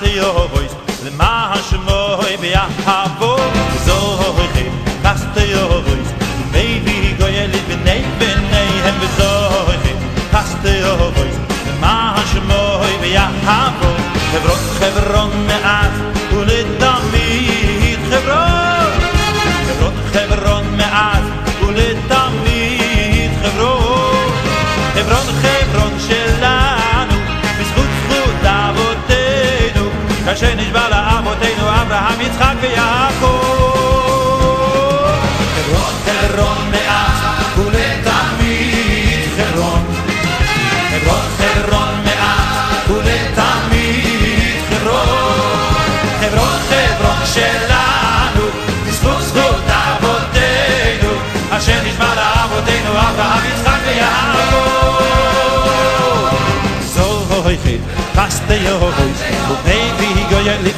די יויב איז, מוי ביע האב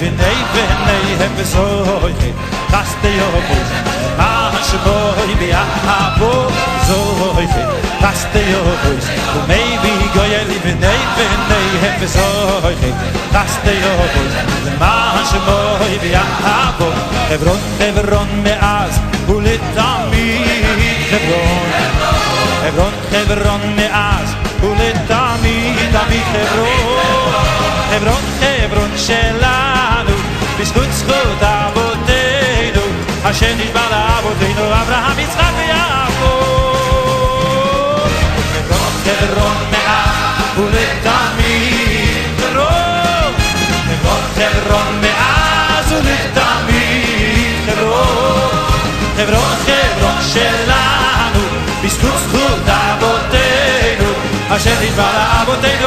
bin ey bin ey hab so ye das de yo bu ma sh bo ye bi a bo so ye das yo bu so maybe go ye live bin ey hab so ye das yo bu ma bi a evron evron me as evron evron me as da evron בזכות אבותינו, השם נשבע לאבותינו, אברהם, יצחק ויעקב. דרום חברון מאז ולתמיד, דרום חברון מאז ולתמיד, חברון חברון חברון שלנו, בזכות זכות אבותינו, השם נשבע לאבותינו,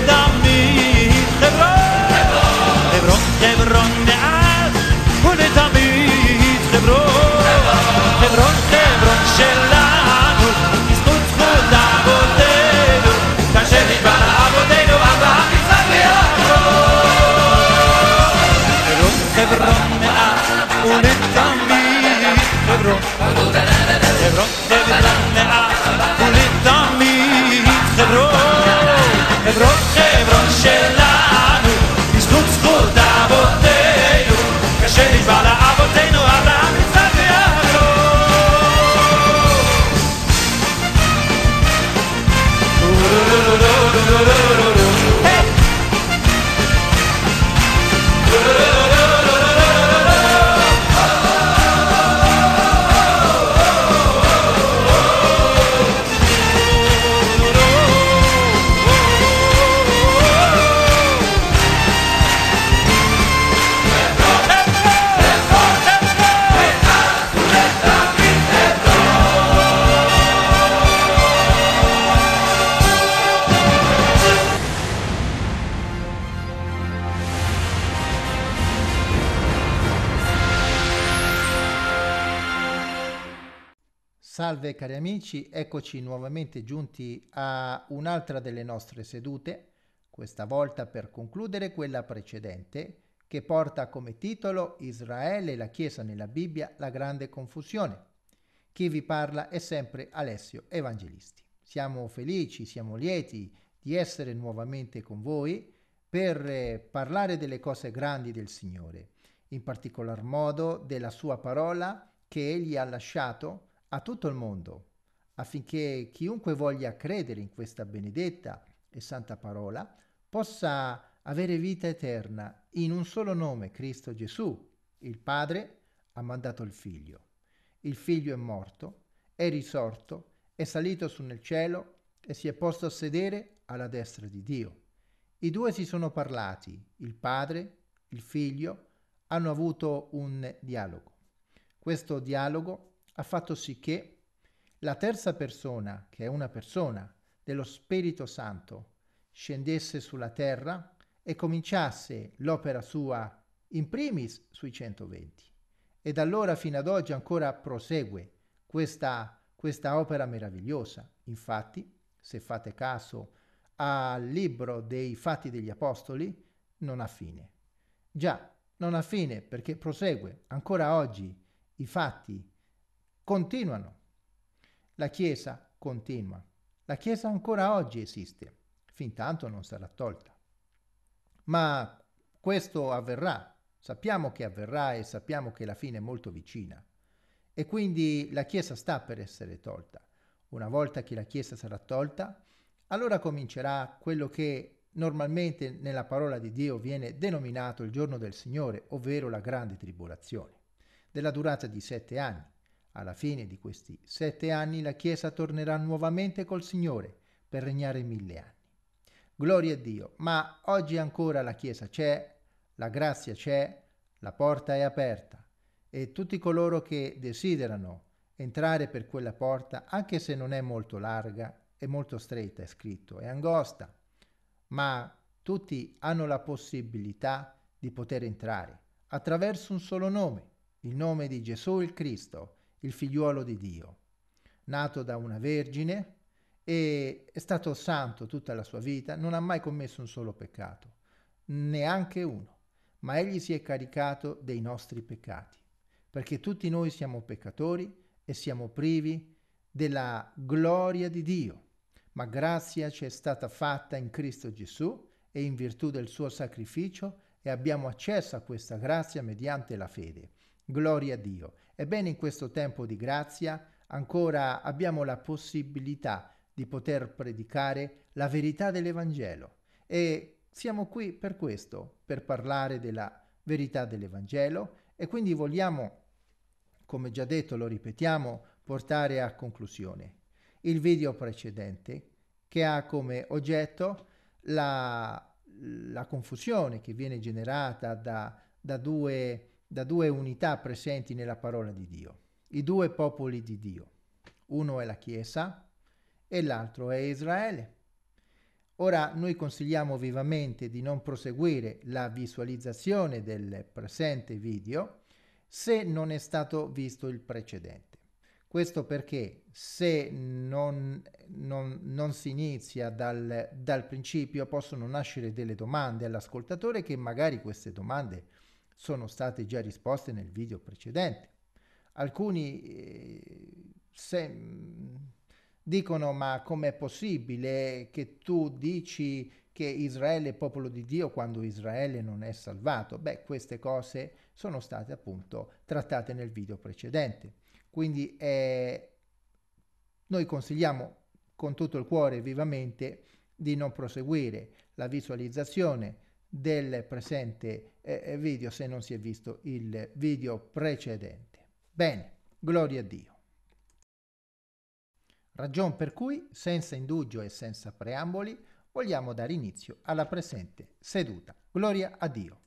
Eccoci nuovamente giunti a un'altra delle nostre sedute, questa volta per concludere quella precedente, che porta come titolo Israele e la Chiesa nella Bibbia, la grande confusione. Chi vi parla è sempre Alessio Evangelisti. Siamo felici, siamo lieti di essere nuovamente con voi per eh, parlare delle cose grandi del Signore, in particolar modo della sua parola che Egli ha lasciato a tutto il mondo affinché chiunque voglia credere in questa benedetta e santa parola possa avere vita eterna in un solo nome, Cristo Gesù. Il Padre ha mandato il Figlio. Il Figlio è morto, è risorto, è salito su nel cielo e si è posto a sedere alla destra di Dio. I due si sono parlati, il Padre, il Figlio, hanno avuto un dialogo. Questo dialogo ha fatto sì che la terza persona, che è una persona, dello Spirito Santo, scendesse sulla terra e cominciasse l'opera sua in primis sui 120. E da allora fino ad oggi ancora prosegue questa, questa opera meravigliosa. Infatti, se fate caso al libro dei Fatti degli Apostoli, non ha fine. Già, non ha fine perché prosegue ancora oggi i fatti continuano la Chiesa continua. La Chiesa ancora oggi esiste, fin tanto non sarà tolta. Ma questo avverrà, sappiamo che avverrà e sappiamo che la fine è molto vicina. E quindi la Chiesa sta per essere tolta. Una volta che la Chiesa sarà tolta, allora comincerà quello che normalmente nella parola di Dio viene denominato il giorno del Signore, ovvero la grande tribolazione, della durata di sette anni. Alla fine di questi sette anni la Chiesa tornerà nuovamente col Signore per regnare mille anni. Gloria a Dio, ma oggi ancora la Chiesa c'è, la grazia c'è, la porta è aperta e tutti coloro che desiderano entrare per quella porta, anche se non è molto larga, è molto stretta, è scritto, è angosta, ma tutti hanno la possibilità di poter entrare attraverso un solo nome, il nome di Gesù il Cristo, il figliuolo di Dio, nato da una vergine e è stato santo tutta la sua vita, non ha mai commesso un solo peccato, neanche uno, ma egli si è caricato dei nostri peccati, perché tutti noi siamo peccatori e siamo privi della gloria di Dio, ma grazia ci è stata fatta in Cristo Gesù e in virtù del suo sacrificio e abbiamo accesso a questa grazia mediante la fede. Gloria a Dio. Ebbene, in questo tempo di grazia ancora abbiamo la possibilità di poter predicare la verità dell'Evangelo e siamo qui per questo, per parlare della verità dell'Evangelo e quindi vogliamo, come già detto, lo ripetiamo, portare a conclusione il video precedente che ha come oggetto la, la confusione che viene generata da, da due da due unità presenti nella parola di Dio, i due popoli di Dio. Uno è la Chiesa e l'altro è Israele. Ora noi consigliamo vivamente di non proseguire la visualizzazione del presente video se non è stato visto il precedente. Questo perché se non, non, non si inizia dal, dal principio possono nascere delle domande all'ascoltatore che magari queste domande sono state già risposte nel video precedente. Alcuni eh, se, mm, dicono ma com'è possibile che tu dici che Israele è popolo di Dio quando Israele non è salvato? Beh, queste cose sono state appunto trattate nel video precedente. Quindi eh, noi consigliamo con tutto il cuore vivamente di non proseguire la visualizzazione del presente eh, eh, video se non si è visto il video precedente. Bene, gloria a Dio. Ragion per cui, senza indugio e senza preamboli, vogliamo dare inizio alla presente seduta. Gloria a Dio.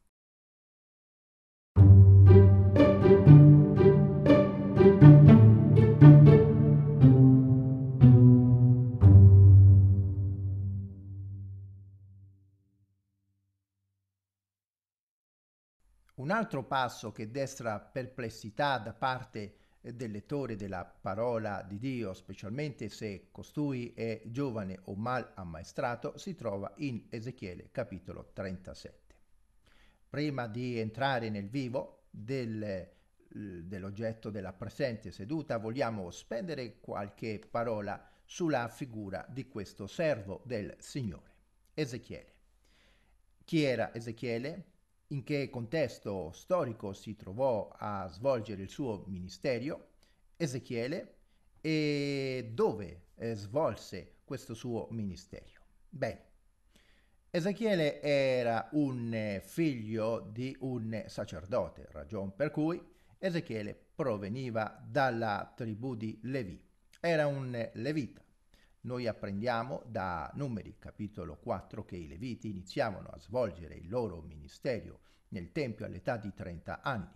Un altro passo che destra perplessità da parte eh, del lettore della parola di Dio, specialmente se costui è giovane o mal ammaestrato, si trova in Ezechiele capitolo 37. Prima di entrare nel vivo del, eh, dell'oggetto della presente seduta, vogliamo spendere qualche parola sulla figura di questo servo del Signore, Ezechiele. Chi era Ezechiele? in che contesto storico si trovò a svolgere il suo ministero Ezechiele e dove eh, svolse questo suo ministero. Bene, Ezechiele era un eh, figlio di un sacerdote, ragion per cui Ezechiele proveniva dalla tribù di Levi. Era un eh, levita noi apprendiamo da Numeri, capitolo 4, che i Leviti iniziavano a svolgere il loro ministerio nel Tempio all'età di 30 anni.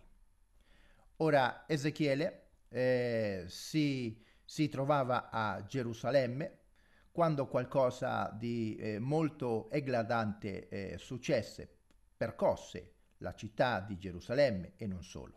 Ora Ezechiele eh, si, si, trovava a Gerusalemme quando qualcosa di eh, molto egladante eh, successe, percosse la città di Gerusalemme e non solo.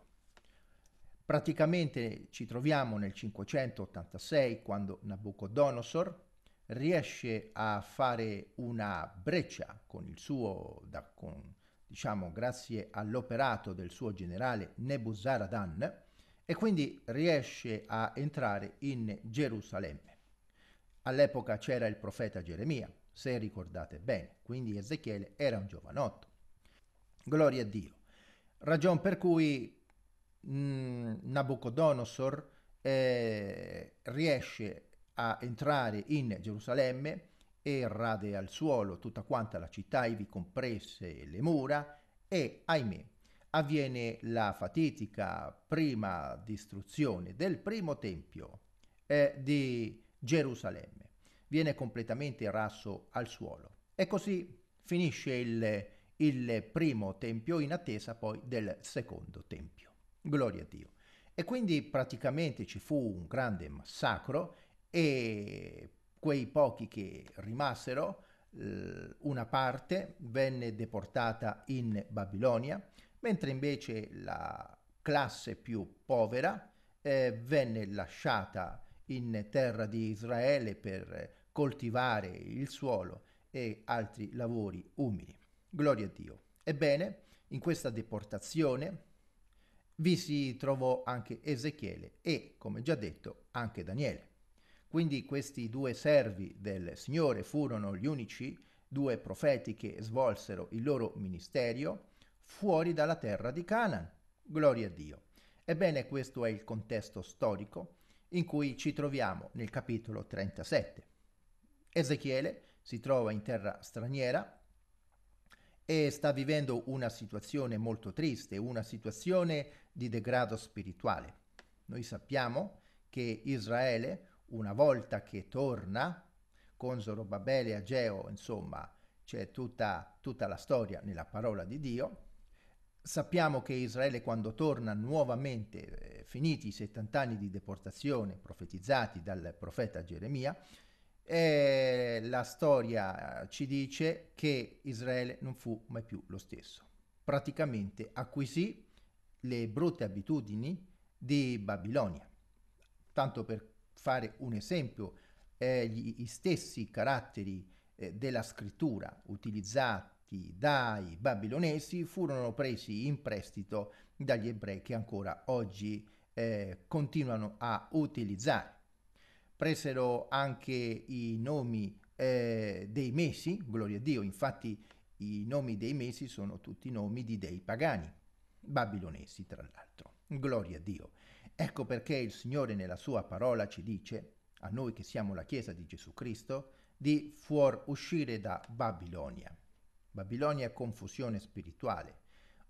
Praticamente ci troviamo nel 586 quando Nabucodonosor riesce a fare una breccia con il suo, da, con, diciamo grazie all'operato del suo generale Nebuzaradan, e quindi riesce a entrare in Gerusalemme. All'epoca c'era il profeta Geremia, se ricordate bene, quindi Ezechiele era un giovanotto. Gloria a Dio. Ragion per cui Mm, Nabucodonosor eh, riesce a entrare in Gerusalemme e rade al suolo tutta quanta la città, ivi comprese le mura, e ahimè avviene la fatidica prima distruzione del primo tempio eh, di Gerusalemme. Viene completamente raso al suolo. E così finisce il, il primo tempio in attesa poi del secondo tempio. Gloria a Dio. E quindi praticamente ci fu un grande massacro e quei pochi che rimasero, eh, una parte venne deportata in Babilonia, mentre invece la classe più povera eh, venne lasciata in terra di Israele per coltivare il suolo e altri lavori umili. Gloria a Dio. Ebbene, in questa deportazione vi si trovò anche Ezechiele e, come già detto, anche Daniele. Quindi questi due servi del Signore furono gli unici due profeti che svolsero il loro ministerio fuori dalla terra di Canaan. Gloria a Dio. Ebbene, questo è il contesto storico in cui ci troviamo nel capitolo 37. Ezechiele si trova in terra straniera e sta vivendo una situazione molto triste, una situazione di degrado spirituale. Noi sappiamo che Israele, una volta che torna, con Zorobabele, Ageo, insomma, c'è tutta, tutta la storia nella parola di Dio, Sappiamo che Israele quando torna nuovamente, eh, finiti i 70 anni di deportazione profetizzati dal profeta Geremia, e eh, la storia ci dice che Israele non fu mai più lo stesso. Praticamente acquisì le brutte abitudini di Babilonia. Tanto per fare un esempio, eh, gli stessi caratteri eh, della scrittura utilizzati dai babilonesi furono presi in prestito dagli ebrei che ancora oggi eh, continuano a utilizzare presero anche i nomi eh, dei mesi, gloria a Dio, infatti i nomi dei mesi sono tutti nomi di dei pagani, babilonesi tra l'altro, gloria a Dio. Ecco perché il Signore nella sua parola ci dice, a noi che siamo la Chiesa di Gesù Cristo, di fuor uscire da Babilonia. Babilonia è confusione spirituale,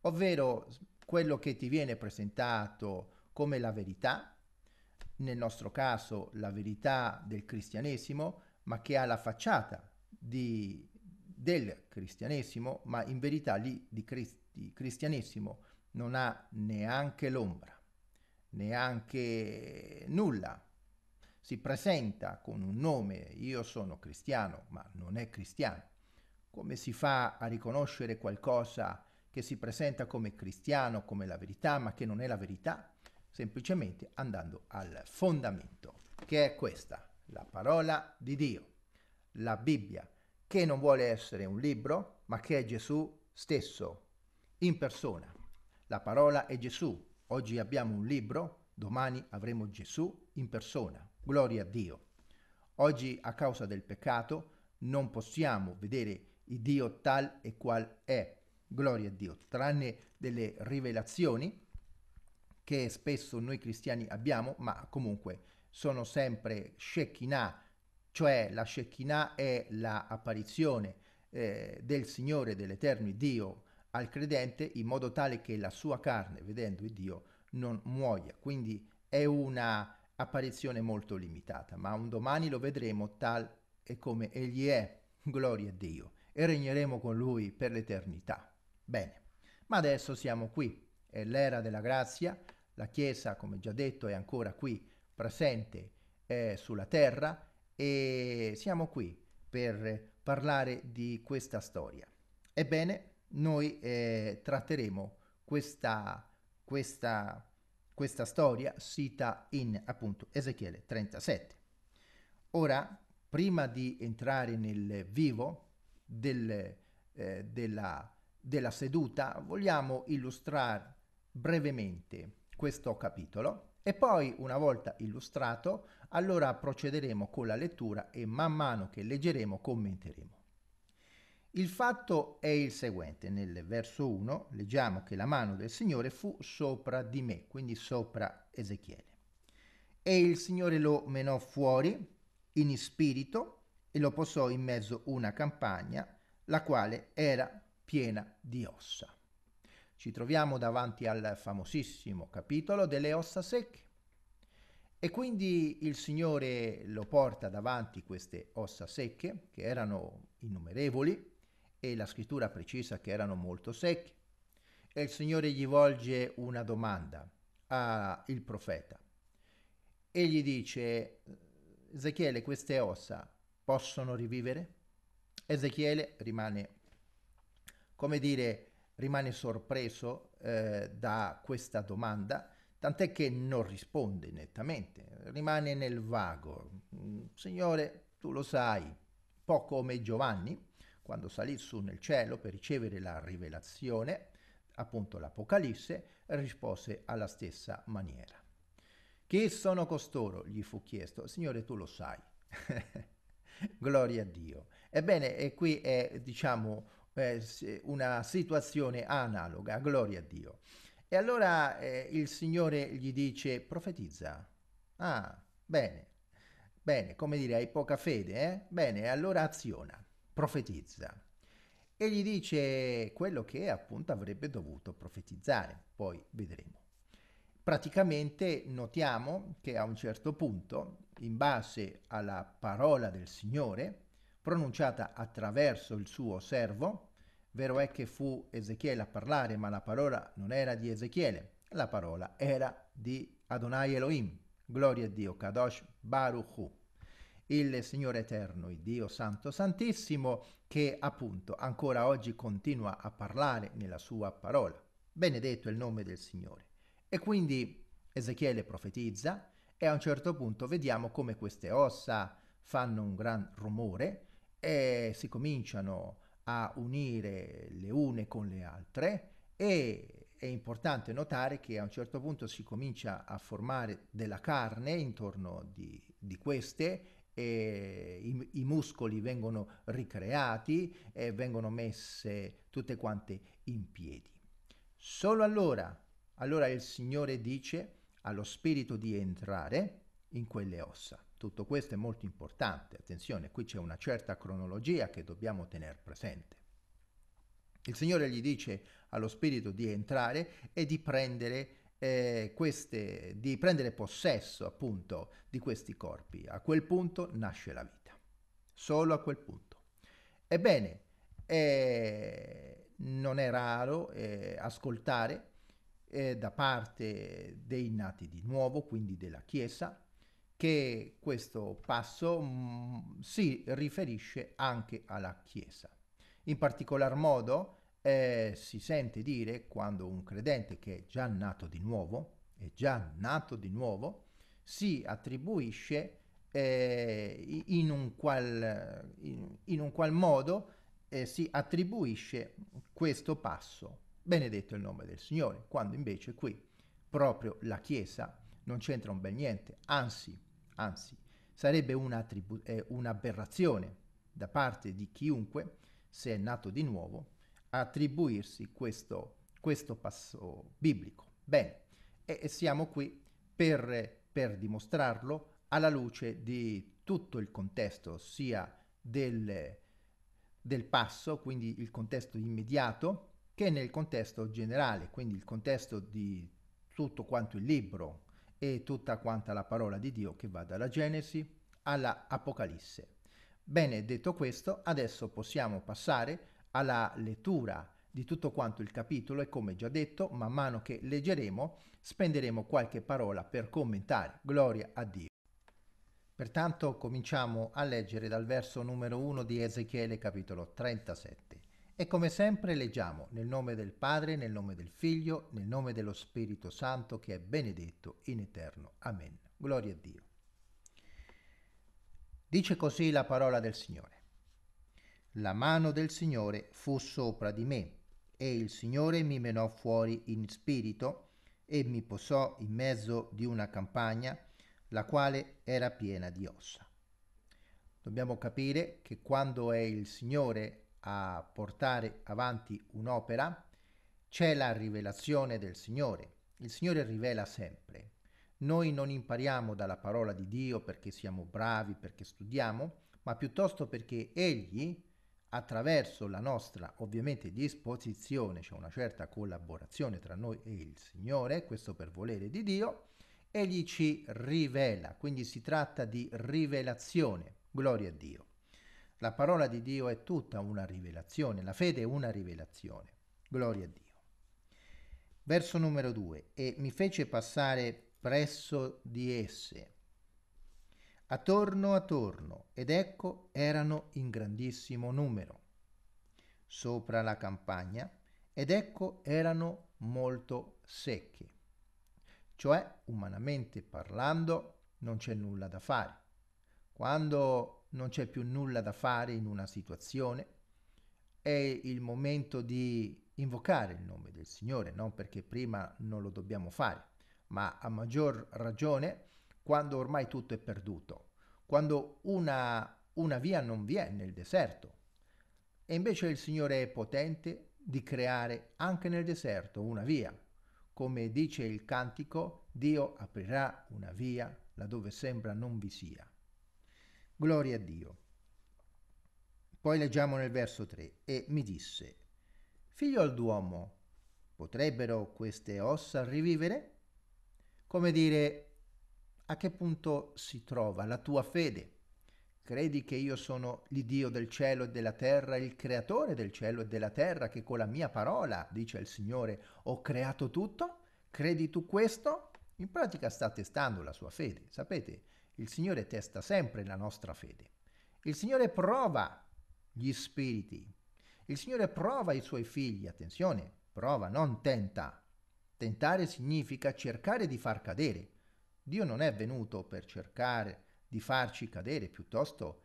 ovvero quello che ti viene presentato come la verità, nel nostro caso la verità del cristianesimo, ma che ha la facciata di, del cristianesimo, ma in verità lì di, crist- di cristianesimo non ha neanche l'ombra, neanche nulla. Si presenta con un nome, io sono cristiano, ma non è cristiano. Come si fa a riconoscere qualcosa che si presenta come cristiano, come la verità, ma che non è la verità? semplicemente andando al fondamento, che è questa, la parola di Dio, la Bibbia, che non vuole essere un libro, ma che è Gesù stesso, in persona. La parola è Gesù. Oggi abbiamo un libro, domani avremo Gesù in persona. Gloria a Dio. Oggi, a causa del peccato, non possiamo vedere il Dio tal e qual è. Gloria a Dio, tranne delle rivelazioni che spesso noi cristiani abbiamo, ma comunque sono sempre Shekinah, cioè la Shekinah è l'apparizione eh, del Signore, dell'Eterno Dio al credente in modo tale che la sua carne, vedendo il Dio, non muoia. Quindi è una apparizione molto limitata, ma un domani lo vedremo tal e come egli è, gloria a Dio, e regneremo con lui per l'eternità. Bene, ma adesso siamo qui, è l'era della grazia, la Chiesa, come già detto, è ancora qui presente eh, sulla terra e siamo qui per parlare di questa storia. Ebbene, noi eh, tratteremo questa, questa, questa storia sita in appunto Ezechiele 37. Ora, prima di entrare nel vivo del, eh, della, della seduta, vogliamo illustrare brevemente questo capitolo e poi una volta illustrato allora procederemo con la lettura e man mano che leggeremo commenteremo. Il fatto è il seguente, nel verso 1 leggiamo che la mano del Signore fu sopra di me, quindi sopra Ezechiele. E il Signore lo menò fuori in spirito e lo posò in mezzo a una campagna, la quale era piena di ossa. Ci troviamo davanti al famosissimo capitolo delle ossa secche. E quindi il Signore lo porta davanti queste ossa secche, che erano innumerevoli, e la scrittura precisa che erano molto secche. E il Signore gli volge una domanda al profeta. E gli dice, Ezechiele, queste ossa possono rivivere? Ezechiele rimane, come dire, rimane sorpreso eh, da questa domanda, tant'è che non risponde nettamente, rimane nel vago. Mm, signore, tu lo sai, un po' come Giovanni, quando salì su nel cielo per ricevere la rivelazione, appunto l'Apocalisse, rispose alla stessa maniera. Chi sono costoro? gli fu chiesto. Signore, tu lo sai. Gloria a Dio. Ebbene, e qui è, diciamo, una situazione analoga, gloria a Dio. E allora eh, il Signore gli dice, profetizza. Ah, bene, bene, come dire, hai poca fede, eh? Bene, allora aziona, profetizza. E gli dice quello che appunto avrebbe dovuto profetizzare, poi vedremo. Praticamente notiamo che a un certo punto, in base alla parola del Signore, pronunciata attraverso il suo servo. Vero è che fu Ezechiele a parlare, ma la parola non era di Ezechiele, la parola era di Adonai Elohim. Gloria a Dio, Kadosh Baruch il Signore Eterno, il Dio Santo Santissimo, che appunto ancora oggi continua a parlare nella sua parola. Benedetto è il nome del Signore. E quindi Ezechiele profetizza e a un certo punto vediamo come queste ossa fanno un gran rumore, e si cominciano a unire le une con le altre e è importante notare che a un certo punto si comincia a formare della carne intorno di, di queste e i, i, muscoli vengono ricreati e vengono messe tutte quante in piedi. Solo allora, allora il Signore dice allo spirito di entrare in quelle ossa. Tutto questo è molto importante, attenzione, qui c'è una certa cronologia che dobbiamo tenere presente. Il Signore gli dice allo Spirito di entrare e di prendere, eh, queste, di prendere possesso appunto di questi corpi. A quel punto nasce la vita, solo a quel punto. Ebbene, eh, non è raro eh, ascoltare eh, da parte dei nati di nuovo, quindi della Chiesa, che questo passo mh, mm, si riferisce anche alla Chiesa. In particolar modo eh, si sente dire quando un credente che è già nato di nuovo, è già nato di nuovo, si attribuisce eh, in, un qual, in, in, un qual, modo eh, si attribuisce questo passo, benedetto il nome del Signore, quando invece qui proprio la Chiesa non c'entra un bel niente, anzi anzi sarebbe eh, un'aberrazione da parte di chiunque, se è nato di nuovo, attribuirsi questo, questo passo biblico. Bene, e, e siamo qui per, per dimostrarlo alla luce di tutto il contesto, sia del, del passo, quindi il contesto immediato, che nel contesto generale, quindi il contesto di tutto quanto il libro, e tutta quanta la parola di Dio che va dalla Genesi alla Apocalisse. Bene, detto questo, adesso possiamo passare alla lettura di tutto quanto il capitolo e come già detto, man mano che leggeremo, spenderemo qualche parola per commentare. Gloria a Dio. Pertanto cominciamo a leggere dal verso numero 1 di Ezechiele capitolo 37. E come sempre leggiamo nel nome del Padre, nel nome del Figlio, nel nome dello Spirito Santo che è benedetto in eterno. Amen. Gloria a Dio. Dice così la parola del Signore. La mano del Signore fu sopra di me e il Signore mi menò fuori in spirito e mi posò in mezzo di una campagna la quale era piena di ossa. Dobbiamo capire che quando è il Signore a portare avanti un'opera, c'è la rivelazione del Signore. Il Signore rivela sempre. Noi non impariamo dalla parola di Dio perché siamo bravi, perché studiamo, ma piuttosto perché Egli, attraverso la nostra ovviamente disposizione, c'è cioè una certa collaborazione tra noi e il Signore, questo per volere di Dio, egli ci rivela, quindi si tratta di rivelazione, gloria a Dio. La parola di Dio è tutta una rivelazione, la fede è una rivelazione. Gloria a Dio. Verso numero 2. E mi fece passare presso di esse, attorno attorno, ed ecco erano in grandissimo numero, sopra la campagna, ed ecco erano molto secche. Cioè, umanamente parlando, non c'è nulla da fare. Quando non c'è più nulla da fare in una situazione, è il momento di invocare il nome del Signore, non perché prima non lo dobbiamo fare, ma a maggior ragione quando ormai tutto è perduto, quando una, una via non vi è nel deserto. E invece il Signore è potente di creare anche nel deserto una via. Come dice il cantico, Dio aprirà una via laddove sembra non vi sia. Gloria a Dio. Poi leggiamo nel verso 3 e mi disse, figliol d'uomo, potrebbero queste ossa rivivere? Come dire, a che punto si trova la tua fede? Credi che io sono l'Iddio del cielo e della terra, il creatore del cielo e della terra, che con la mia parola, dice il Signore, ho creato tutto? Credi tu questo? In pratica sta testando la sua fede. Sapete, il Signore testa sempre la nostra fede. Il Signore prova gli spiriti. Il Signore prova i suoi figli. Attenzione, prova, non tenta. Tentare significa cercare di far cadere. Dio non è venuto per cercare di farci cadere, piuttosto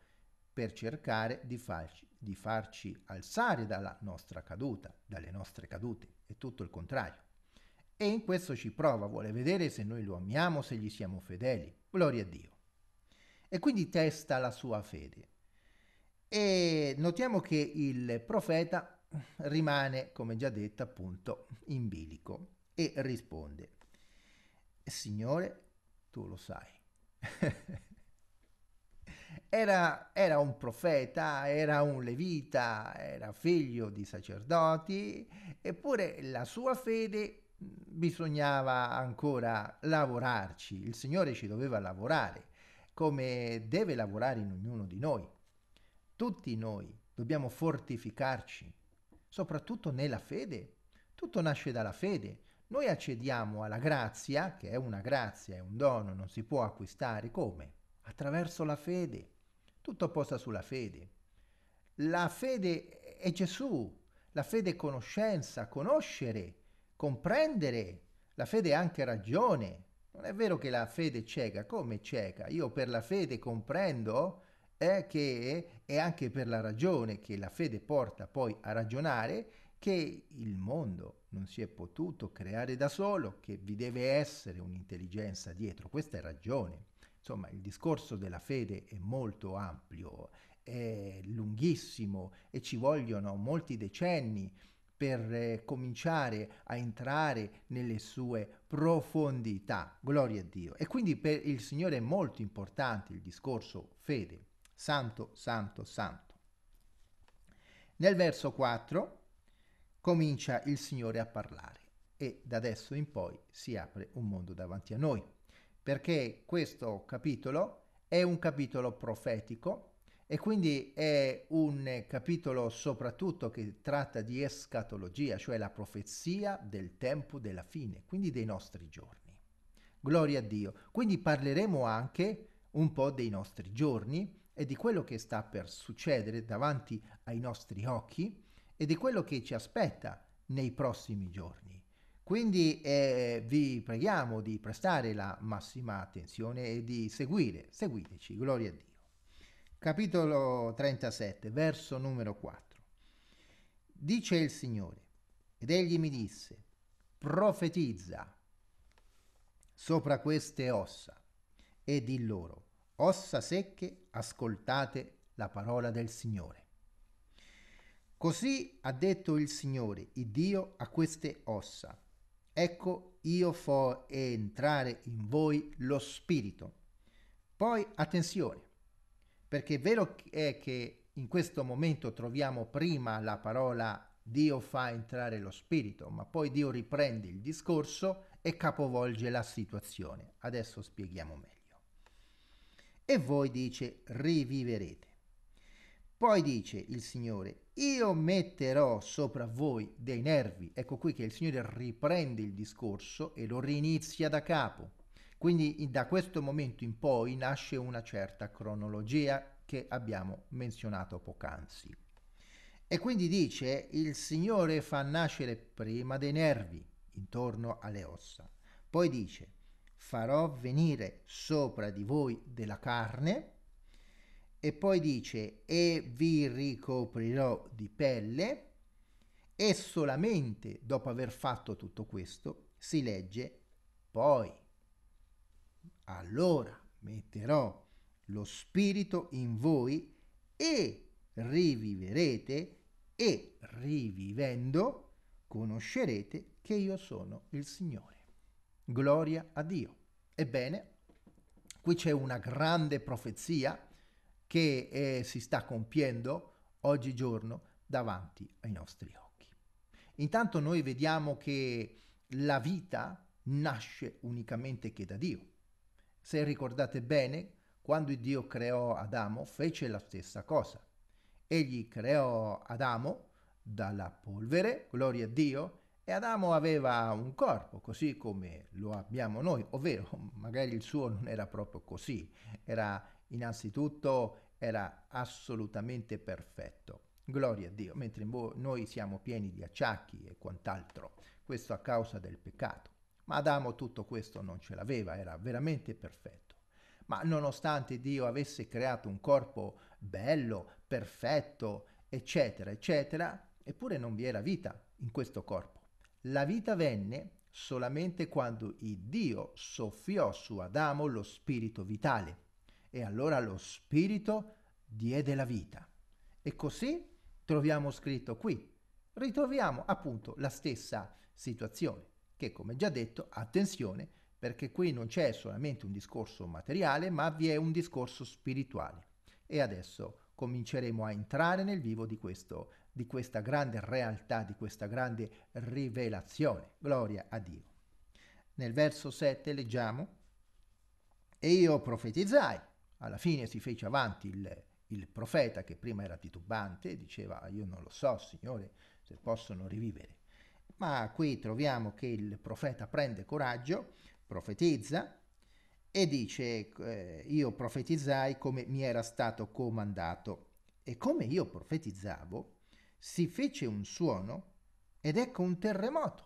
per cercare di farci, di farci alzare dalla nostra caduta, dalle nostre cadute. È tutto il contrario. E in questo ci prova, vuole vedere se noi lo amiamo, se gli siamo fedeli. Gloria a Dio e quindi testa la sua fede. E notiamo che il profeta rimane, come già detto, appunto in bilico e risponde, Signore, tu lo sai. Era, era, un profeta, era un levita, era figlio di sacerdoti, eppure la sua fede bisognava ancora lavorarci, il Signore ci doveva lavorare come deve lavorare in ognuno di noi. Tutti noi dobbiamo fortificarci, soprattutto nella fede. Tutto nasce dalla fede. Noi accediamo alla grazia, che è una grazia, è un dono, non si può acquistare. Come? Attraverso la fede. Tutto apposta sulla fede. La fede è Gesù, la fede è conoscenza, conoscere, comprendere. La fede è anche ragione, non è vero che la fede cieca, come cieca? Io per la fede comprendo eh, che è anche per la ragione che la fede porta poi a ragionare che il mondo non si è potuto creare da solo, che vi deve essere un'intelligenza dietro. Questa è ragione. Insomma, il discorso della fede è molto ampio, è lunghissimo e ci vogliono molti decenni per eh, cominciare a entrare nelle sue profondità. Gloria a Dio. E quindi per il Signore è molto importante il discorso fede. Santo, santo, santo. Nel verso 4 comincia il Signore a parlare e da adesso in poi si apre un mondo davanti a noi, perché questo capitolo è un capitolo profetico e quindi è un capitolo soprattutto che tratta di escatologia, cioè la profezia del tempo della fine, quindi dei nostri giorni. Gloria a Dio. Quindi parleremo anche un po' dei nostri giorni e di quello che sta per succedere davanti ai nostri occhi e di quello che ci aspetta nei prossimi giorni. Quindi eh, vi preghiamo di prestare la massima attenzione e di seguire, seguiteci, gloria a Dio capitolo 37, verso numero 4. Dice il Signore, ed egli mi disse, profetizza sopra queste ossa e di loro, ossa secche, ascoltate la parola del Signore. Così ha detto il Signore, il Dio, a queste ossa. Ecco, io fo entrare in voi lo Spirito. Poi, attenzione, perché è vero è che in questo momento troviamo prima la parola Dio fa entrare lo spirito, ma poi Dio riprende il discorso e capovolge la situazione. Adesso spieghiamo meglio. E voi dice riviverete. Poi dice il Signore, io metterò sopra voi dei nervi. Ecco qui che il Signore riprende il discorso e lo rinizia da capo. Quindi da questo momento in poi nasce una certa cronologia che abbiamo menzionato poc'anzi. E quindi dice il Signore fa nascere prima dei nervi intorno alle ossa. Poi dice farò venire sopra di voi della carne e poi dice e vi ricoprirò di pelle e solamente dopo aver fatto tutto questo si legge poi allora metterò lo spirito in voi e riviverete e rivivendo conoscerete che io sono il Signore. Gloria a Dio. Ebbene, qui c'è una grande profezia che eh, si sta compiendo oggigiorno davanti ai nostri occhi. Intanto noi vediamo che la vita nasce unicamente che da Dio. Se ricordate bene, quando Dio creò Adamo fece la stessa cosa. Egli creò Adamo dalla polvere, gloria a Dio, e Adamo aveva un corpo così come lo abbiamo noi, ovvero magari il suo non era proprio così, era innanzitutto era assolutamente perfetto. Gloria a Dio, mentre noi siamo pieni di acciacchi e quant'altro, questo a causa del peccato. Ma Adamo tutto questo non ce l'aveva, era veramente perfetto. Ma nonostante Dio avesse creato un corpo bello, perfetto, eccetera, eccetera, eppure non vi era vita in questo corpo. La vita venne solamente quando il Dio soffiò su Adamo lo spirito vitale e allora lo spirito diede la vita. E così troviamo scritto qui, ritroviamo appunto la stessa situazione che come già detto, attenzione, perché qui non c'è solamente un discorso materiale, ma vi è un discorso spirituale. E adesso cominceremo a entrare nel vivo di, questo, di questa grande realtà, di questa grande rivelazione. Gloria a Dio. Nel verso 7 leggiamo, e io profetizzai, alla fine si fece avanti il, il profeta che prima era titubante, diceva io non lo so signore se possono rivivere ma qui troviamo che il profeta prende coraggio, profetizza e dice eh, io profetizzai come mi era stato comandato e come io profetizzavo si fece un suono ed ecco un terremoto.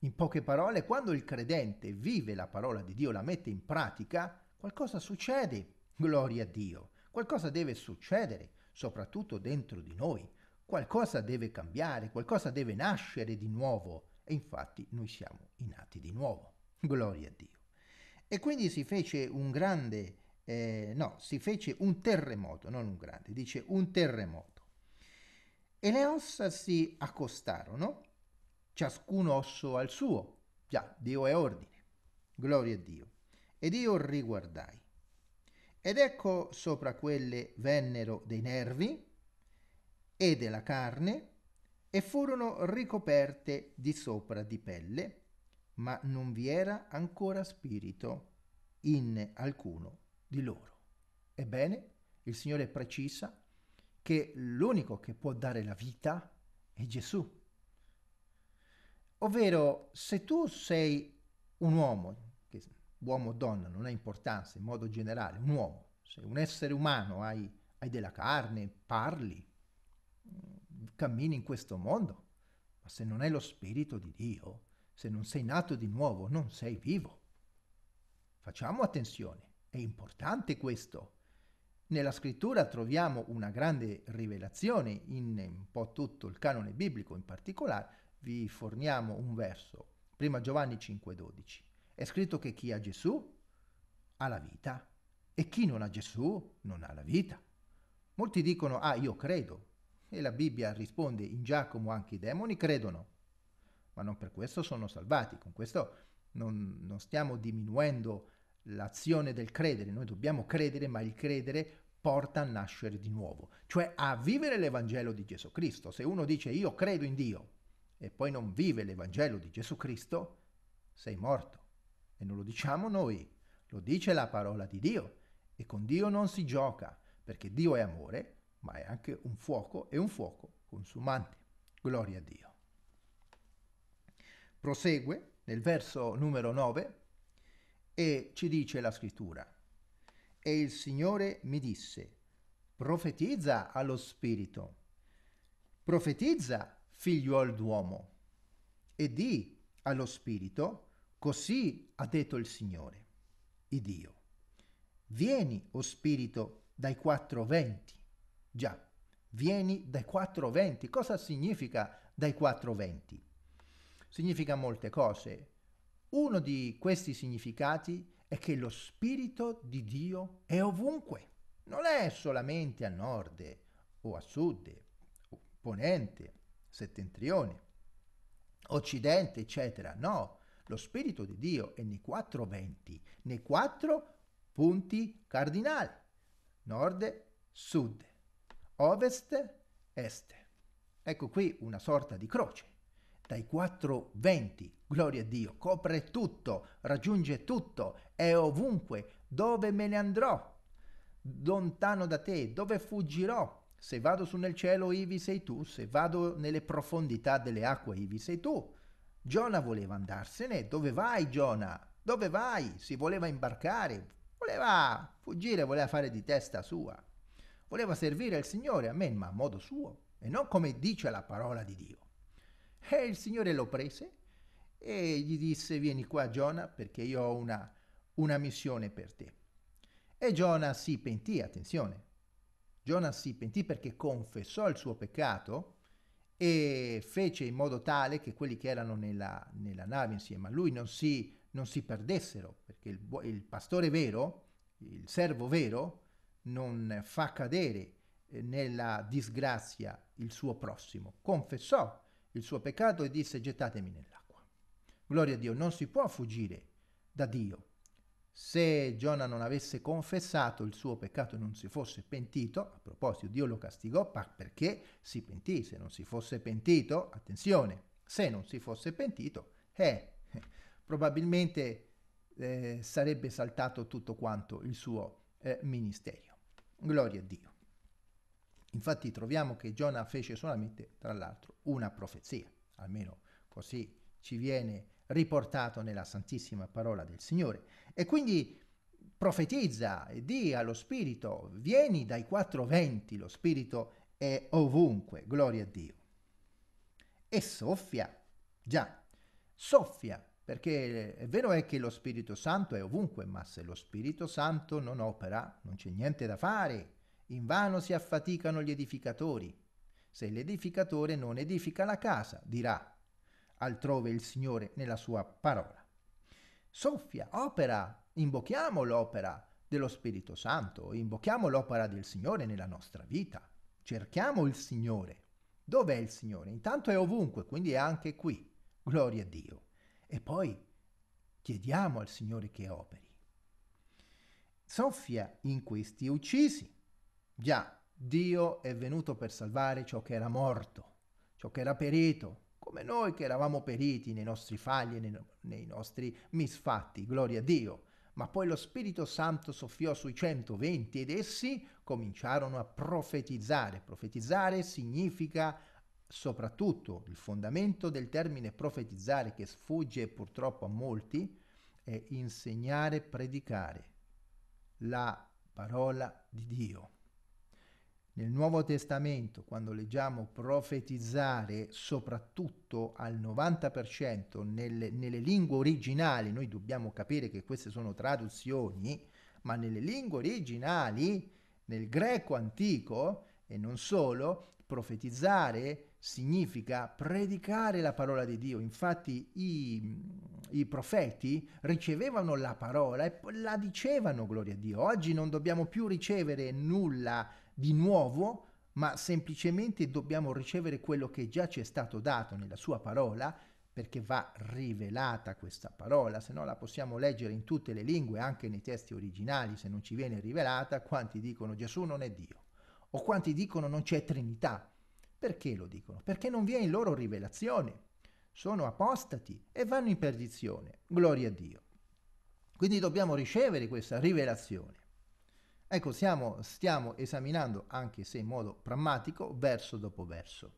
In poche parole, quando il credente vive la parola di Dio, la mette in pratica, qualcosa succede, gloria a Dio, qualcosa deve succedere, soprattutto dentro di noi, qualcosa deve cambiare, qualcosa deve nascere di nuovo. E infatti noi siamo nati di nuovo. Gloria a Dio. E quindi si fece un grande, eh, no, si fece un terremoto, non un grande, dice un terremoto. E le ossa si accostarono, ciascun osso al suo. Già, Dio è ordine. Gloria a Dio. Ed io riguardai. Ed ecco sopra quelle vennero dei nervi, e della carne e furono ricoperte di sopra di pelle, ma non vi era ancora spirito in alcuno di loro. Ebbene, il Signore precisa che l'unico che può dare la vita è Gesù. Ovvero, se tu sei un uomo, che uomo o donna non ha importanza in modo generale, un uomo, sei un essere umano, hai, hai della carne, parli, cammini in questo mondo, ma se non hai lo Spirito di Dio, se non sei nato di nuovo, non sei vivo. Facciamo attenzione, è importante questo. Nella scrittura troviamo una grande rivelazione in un po' tutto il canone biblico in particolare, vi forniamo un verso, prima Giovanni 5:12. È scritto che chi ha Gesù ha la vita e chi non ha Gesù non ha la vita. Molti dicono "Ah, io credo". E la Bibbia risponde, in Giacomo anche i demoni credono, ma non per questo sono salvati. Con questo non, non stiamo diminuendo l'azione del credere, noi dobbiamo credere, ma il credere porta a nascere di nuovo, cioè a vivere l'Evangelo di Gesù Cristo. Se uno dice io credo in Dio e poi non vive l'Evangelo di Gesù Cristo, sei morto. E non lo diciamo noi, lo dice la parola di Dio. E con Dio non si gioca, perché Dio è amore ma è anche un fuoco e un fuoco consumante. Gloria a Dio. Prosegue nel verso numero 9 e ci dice la scrittura. E il Signore mi disse, profetizza allo Spirito, profetizza figliuol d'uomo, e di allo Spirito, così ha detto il Signore, il Dio. Vieni, o Spirito, dai quattro venti Già, vieni dai quattro venti. Cosa significa dai quattro venti? Significa molte cose. Uno di questi significati è che lo Spirito di Dio è ovunque. Non è solamente a nord o a sud, o ponente, settentrione, occidente, eccetera. No, lo Spirito di Dio è nei quattro venti, nei quattro punti cardinali, nord, sud, ovest-est. Ecco qui una sorta di croce. Dai quattro venti, gloria a Dio, copre tutto, raggiunge tutto, è ovunque, dove me ne andrò? Lontano da te, dove fuggirò? Se vado su nel cielo, ivi sei tu, se vado nelle profondità delle acque, ivi sei tu. Giona voleva andarsene, dove vai Giona? Dove vai? Si voleva imbarcare, voleva fuggire, voleva fare di testa sua voleva servire il Signore, amen, ma a modo suo e non come dice la parola di Dio. E il Signore lo prese e gli disse vieni qua Giona perché io ho una, una missione per te. E Giona si pentì, attenzione, Giona si pentì perché confessò il suo peccato e fece in modo tale che quelli che erano nella, nella nave insieme a lui non si, non si perdessero, perché il, il pastore vero, il servo vero, non fa cadere eh, nella disgrazia il suo prossimo. Confessò il suo peccato e disse gettatemi nell'acqua. Gloria a Dio, non si può fuggire da Dio. Se Giona non avesse confessato il suo peccato e non si fosse pentito, a proposito, Dio lo castigò perché si pentì. Se non si fosse pentito, attenzione, se non si fosse pentito, eh, probabilmente eh, sarebbe saltato tutto quanto il suo eh, ministero. Gloria a Dio. Infatti troviamo che Giona fece solamente, tra l'altro, una profezia, almeno così ci viene riportato nella santissima parola del Signore. E quindi profetizza e di allo Spirito, vieni dai quattro venti, lo Spirito è ovunque, gloria a Dio. E soffia, già, soffia perché eh, è vero è che lo Spirito Santo è ovunque, ma se lo Spirito Santo non opera, non c'è niente da fare. In vano si affaticano gli edificatori. Se l'edificatore non edifica la casa, dirà altrove il Signore nella sua parola. Soffia, opera, invochiamo l'opera dello Spirito Santo, invochiamo l'opera del Signore nella nostra vita. Cerchiamo il Signore. Dov'è il Signore? Intanto è ovunque, quindi è anche qui. Gloria a Dio e poi chiediamo al Signore che operi. Soffia in questi uccisi. Già, Dio è venuto per salvare ciò che era morto, ciò che era perito, come noi che eravamo periti nei nostri fagli e nei, nei nostri misfatti, gloria a Dio. Ma poi lo Spirito Santo soffiò sui 120 ed essi cominciarono a profetizzare. Profetizzare significa Soprattutto il fondamento del termine profetizzare che sfugge purtroppo a molti è insegnare, predicare la parola di Dio. Nel Nuovo Testamento, quando leggiamo profetizzare, soprattutto al 90% nelle, nelle, lingue originali, noi dobbiamo capire che queste sono traduzioni, ma nelle lingue originali, nel greco antico e non solo, profetizzare significa predicare la parola di Dio. Infatti i, i, profeti ricevevano la parola e la dicevano, gloria a Dio. Oggi non dobbiamo più ricevere nulla di nuovo, ma semplicemente dobbiamo ricevere quello che già ci è stato dato nella sua parola, perché va rivelata questa parola, se no la possiamo leggere in tutte le lingue, anche nei testi originali, se non ci viene rivelata, quanti dicono Gesù non è Dio, o quanti dicono non c'è Trinità perché lo dicono? Perché non vi è in loro rivelazione. Sono apostati e vanno in perdizione. Gloria a Dio. Quindi dobbiamo ricevere questa rivelazione. Ecco, stiamo, stiamo esaminando, anche se in modo pragmatico, verso dopo verso.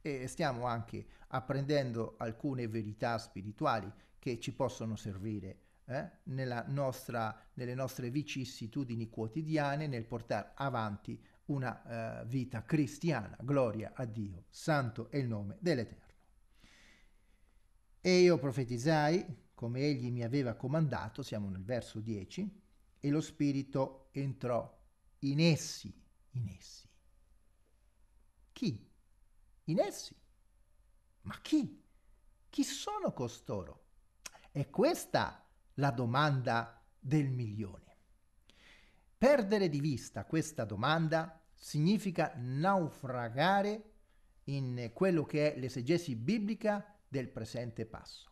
E stiamo anche apprendendo alcune verità spirituali che ci possono servire eh, nostra, nelle nostre vicissitudini quotidiane nel portare avanti una eh, vita cristiana, gloria a Dio, santo è il nome dell'Eterno. E io profetizzai, come egli mi aveva comandato, siamo nel verso 10, e lo Spirito entrò in essi, in essi. Chi? In essi? Ma chi? Chi sono costoro? È questa la domanda del milione. Perdere di vista questa domanda significa naufragare in quello che è l'esegesi biblica del presente passo.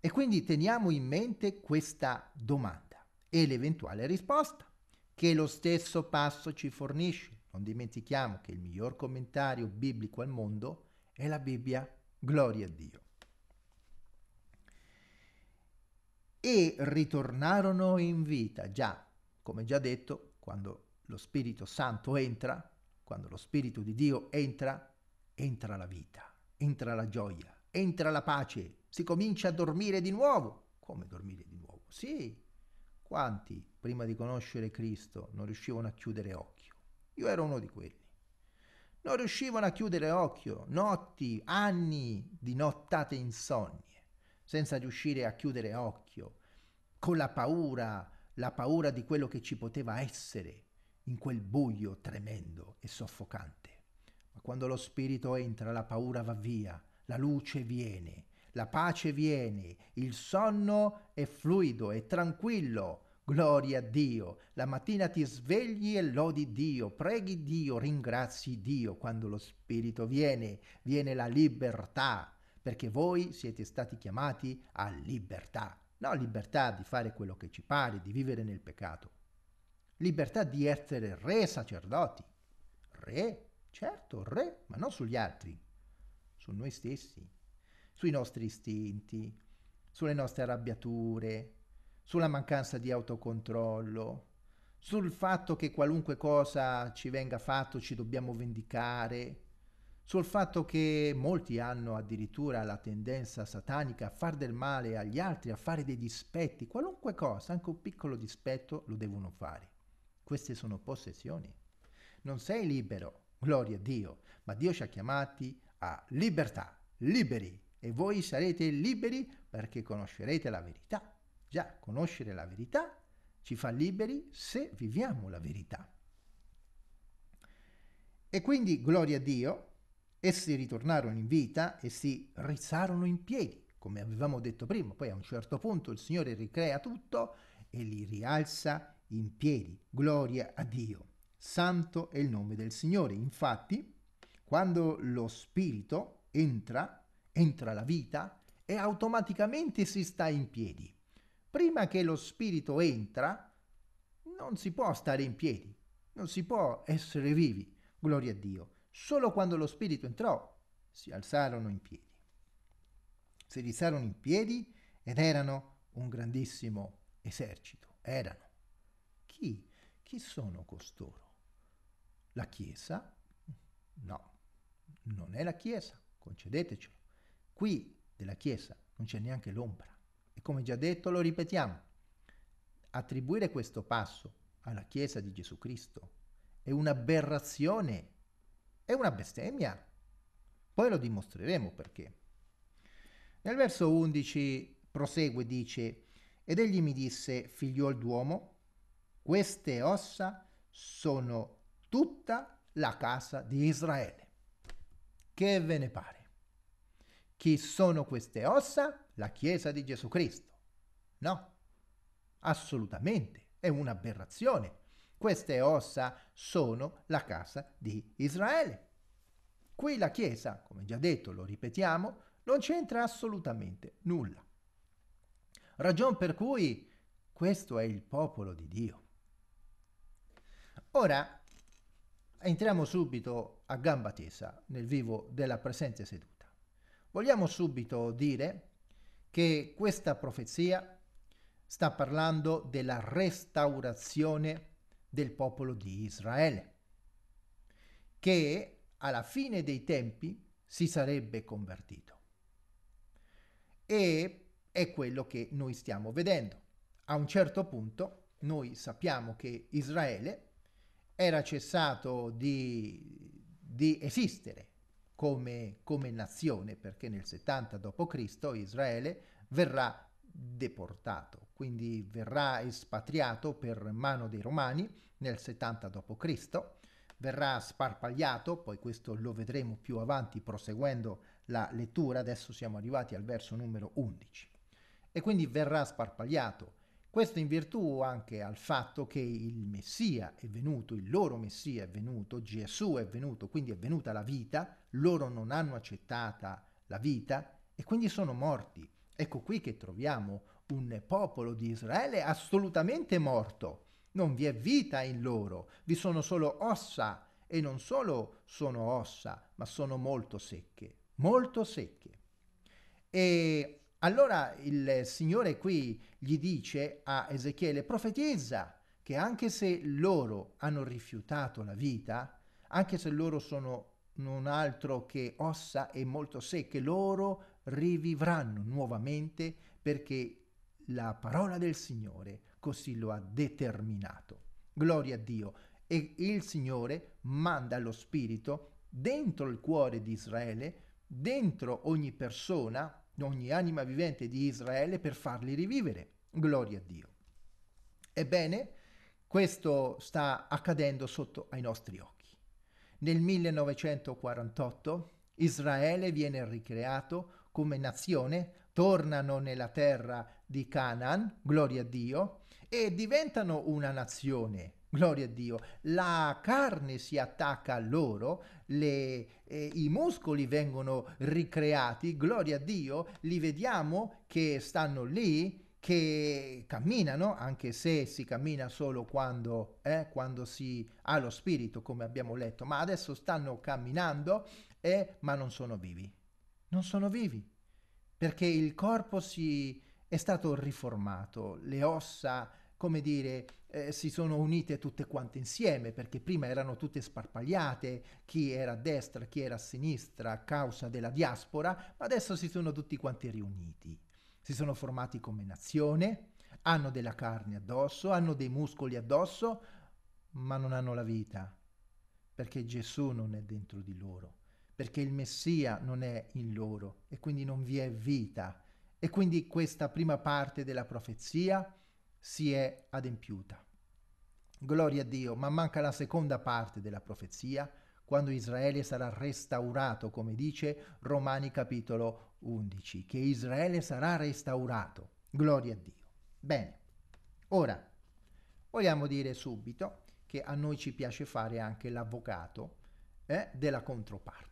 E quindi teniamo in mente questa domanda e l'eventuale risposta che lo stesso passo ci fornisce. Non dimentichiamo che il miglior commentario biblico al mondo è la Bibbia, gloria a Dio. E ritornarono in vita, già come già detto, quando lo Spirito Santo entra, quando lo Spirito di Dio entra, entra la vita, entra la gioia, entra la pace, si comincia a dormire di nuovo. Come dormire di nuovo? Sì. Quanti, prima di conoscere Cristo, non riuscivano a chiudere occhio? Io ero uno di quelli. Non riuscivano a chiudere occhio, notti, anni di nottate insonnie, senza riuscire a chiudere occhio, con la paura, la paura di quello che ci poteva essere in quel buio tremendo e soffocante. Ma quando lo spirito entra, la paura va via, la luce viene, la pace viene, il sonno è fluido e tranquillo. Gloria a Dio, la mattina ti svegli e lodi Dio, preghi Dio, ringrazi Dio. Quando lo Spirito viene, viene la libertà, perché voi siete stati chiamati a libertà no libertà di fare quello che ci pare, di vivere nel peccato. Libertà di essere re sacerdoti. Re, certo, re, ma non sugli altri, su noi stessi, sui nostri istinti, sulle nostre arrabbiature, sulla mancanza di autocontrollo, sul fatto che qualunque cosa ci venga fatto ci dobbiamo vendicare, sul fatto che molti hanno addirittura la tendenza satanica a far del male agli altri, a fare dei dispetti, qualunque cosa, anche un piccolo dispetto lo devono fare. Queste sono possessioni. Non sei libero, gloria a Dio, ma Dio ci ha chiamati a libertà, liberi, e voi sarete liberi perché conoscerete la verità. Già, conoscere la verità ci fa liberi se viviamo la verità. E quindi, gloria a Dio, Essi ritornarono in vita e si rizzarono in piedi, come avevamo detto prima. Poi a un certo punto il Signore ricrea tutto e li rialza in piedi. Gloria a Dio. Santo è il nome del Signore. Infatti, quando lo Spirito entra, entra la vita e automaticamente si sta in piedi. Prima che lo Spirito entra, non si può stare in piedi, non si può essere vivi. Gloria a Dio. Solo quando lo spirito entrò si alzarono in piedi. Si rizarono in piedi ed erano un grandissimo esercito. Erano. Chi? Chi sono costoro? La Chiesa? No, non è la Chiesa, concedetecelo. Qui della Chiesa non c'è neanche l'ombra. E come già detto, lo ripetiamo, attribuire questo passo alla Chiesa di Gesù Cristo è un'aberrazione è una bestemmia. Poi lo dimostreremo perché. Nel verso 11 prosegue, dice, ed egli mi disse, figliuol d'uomo, queste ossa sono tutta la casa di Israele. Che ve ne pare? Chi sono queste ossa? La Chiesa di Gesù Cristo. No, assolutamente, è un'aberrazione. Queste ossa sono la casa di Israele. Qui la Chiesa, come già detto, lo ripetiamo, non c'entra assolutamente nulla. Ragion per cui questo è il popolo di Dio. Ora entriamo subito a gamba tesa nel vivo della presente seduta. Vogliamo subito dire che questa profezia sta parlando della restaurazione del popolo di Israele, che alla fine dei tempi si sarebbe convertito. E è quello che noi stiamo vedendo. A un certo punto noi sappiamo che Israele era cessato di, di esistere come, come nazione, perché nel 70 d.C. Israele verrà deportato, quindi verrà espatriato per mano dei Romani nel 70 d.C., verrà sparpagliato, poi questo lo vedremo più avanti proseguendo la lettura, adesso siamo arrivati al verso numero 11, e quindi verrà sparpagliato. Questo in virtù anche al fatto che il Messia è venuto, il loro Messia è venuto, Gesù è venuto, quindi è venuta la vita, loro non hanno accettata la vita e quindi sono morti Ecco qui che troviamo un popolo di Israele assolutamente morto. Non vi è vita in loro, vi sono solo ossa e non solo sono ossa, ma sono molto secche, molto secche. E allora il Signore qui gli dice a Ezechiele, profetizza che anche se loro hanno rifiutato la vita, anche se loro sono non altro che ossa e molto secche, loro rivivranno nuovamente perché la parola del Signore così lo ha determinato. Gloria a Dio. E il Signore manda lo Spirito dentro il cuore di Israele, dentro ogni persona, ogni anima vivente di Israele per farli rivivere. Gloria a Dio. Ebbene, questo sta accadendo sotto ai nostri occhi. Nel 1948 Israele viene ricreato come nazione, tornano nella terra di Canaan, gloria a Dio, e diventano una nazione, gloria a Dio. La carne si attacca a loro, le, eh, i muscoli vengono ricreati, gloria a Dio, li vediamo che stanno lì, che camminano, anche se si cammina solo quando, eh, quando si ha lo spirito, come abbiamo letto, ma adesso stanno camminando, eh, ma non sono vivi non sono vivi, perché il corpo si è stato riformato, le ossa, come dire, eh, si sono unite tutte quante insieme, perché prima erano tutte sparpagliate, chi era a destra, chi era a sinistra, a causa della diaspora, ma adesso si sono tutti quanti riuniti. Si sono formati come nazione, hanno della carne addosso, hanno dei muscoli addosso, ma non hanno la vita, perché Gesù non è dentro di loro perché il Messia non è in loro e quindi non vi è vita. E quindi questa prima parte della profezia si è adempiuta. Gloria a Dio, ma manca la seconda parte della profezia, quando Israele sarà restaurato, come dice Romani capitolo 11, che Israele sarà restaurato. Gloria a Dio. Bene, ora vogliamo dire subito che a noi ci piace fare anche l'avvocato eh, della controparte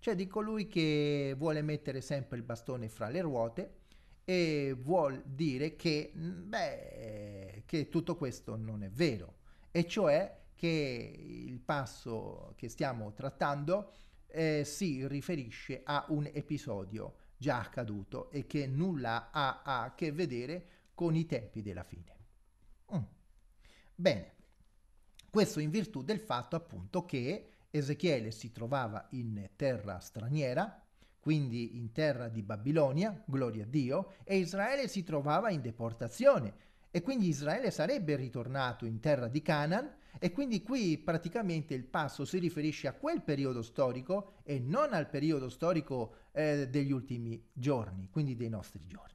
cioè di colui che vuole mettere sempre il bastone fra le ruote e vuol dire che, mm, beh, che tutto questo non è vero, e cioè che il passo che stiamo trattando eh, si riferisce a un episodio già accaduto e che nulla ha a che vedere con i tempi della fine. Mm. Bene, questo in virtù del fatto appunto che Ezechiele si trovava in terra straniera, quindi in terra di Babilonia, gloria a Dio, e Israele si trovava in deportazione. E quindi Israele sarebbe ritornato in terra di Canaan e quindi qui praticamente il passo si riferisce a quel periodo storico e non al periodo storico eh, degli ultimi giorni, quindi dei nostri giorni.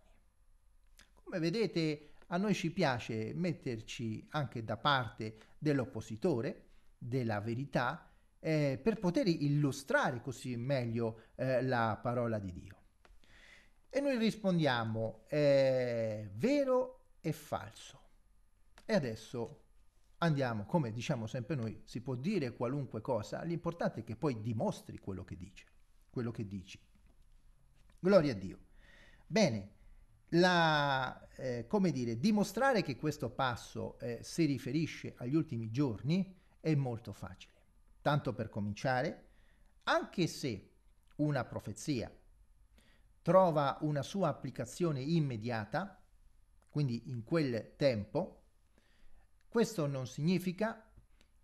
Come vedete a noi ci piace metterci anche da parte dell'oppositore, della verità, eh, per poter illustrare così meglio eh, la parola di Dio. E noi rispondiamo eh, vero e falso. E adesso andiamo, come diciamo sempre noi, si può dire qualunque cosa, l'importante è che poi dimostri quello che dice, quello che dici. Gloria a Dio. Bene, la, eh, come dire, dimostrare che questo passo eh, si riferisce agli ultimi giorni è molto facile tanto per cominciare, anche se una profezia trova una sua applicazione immediata, quindi in quel tempo, questo non significa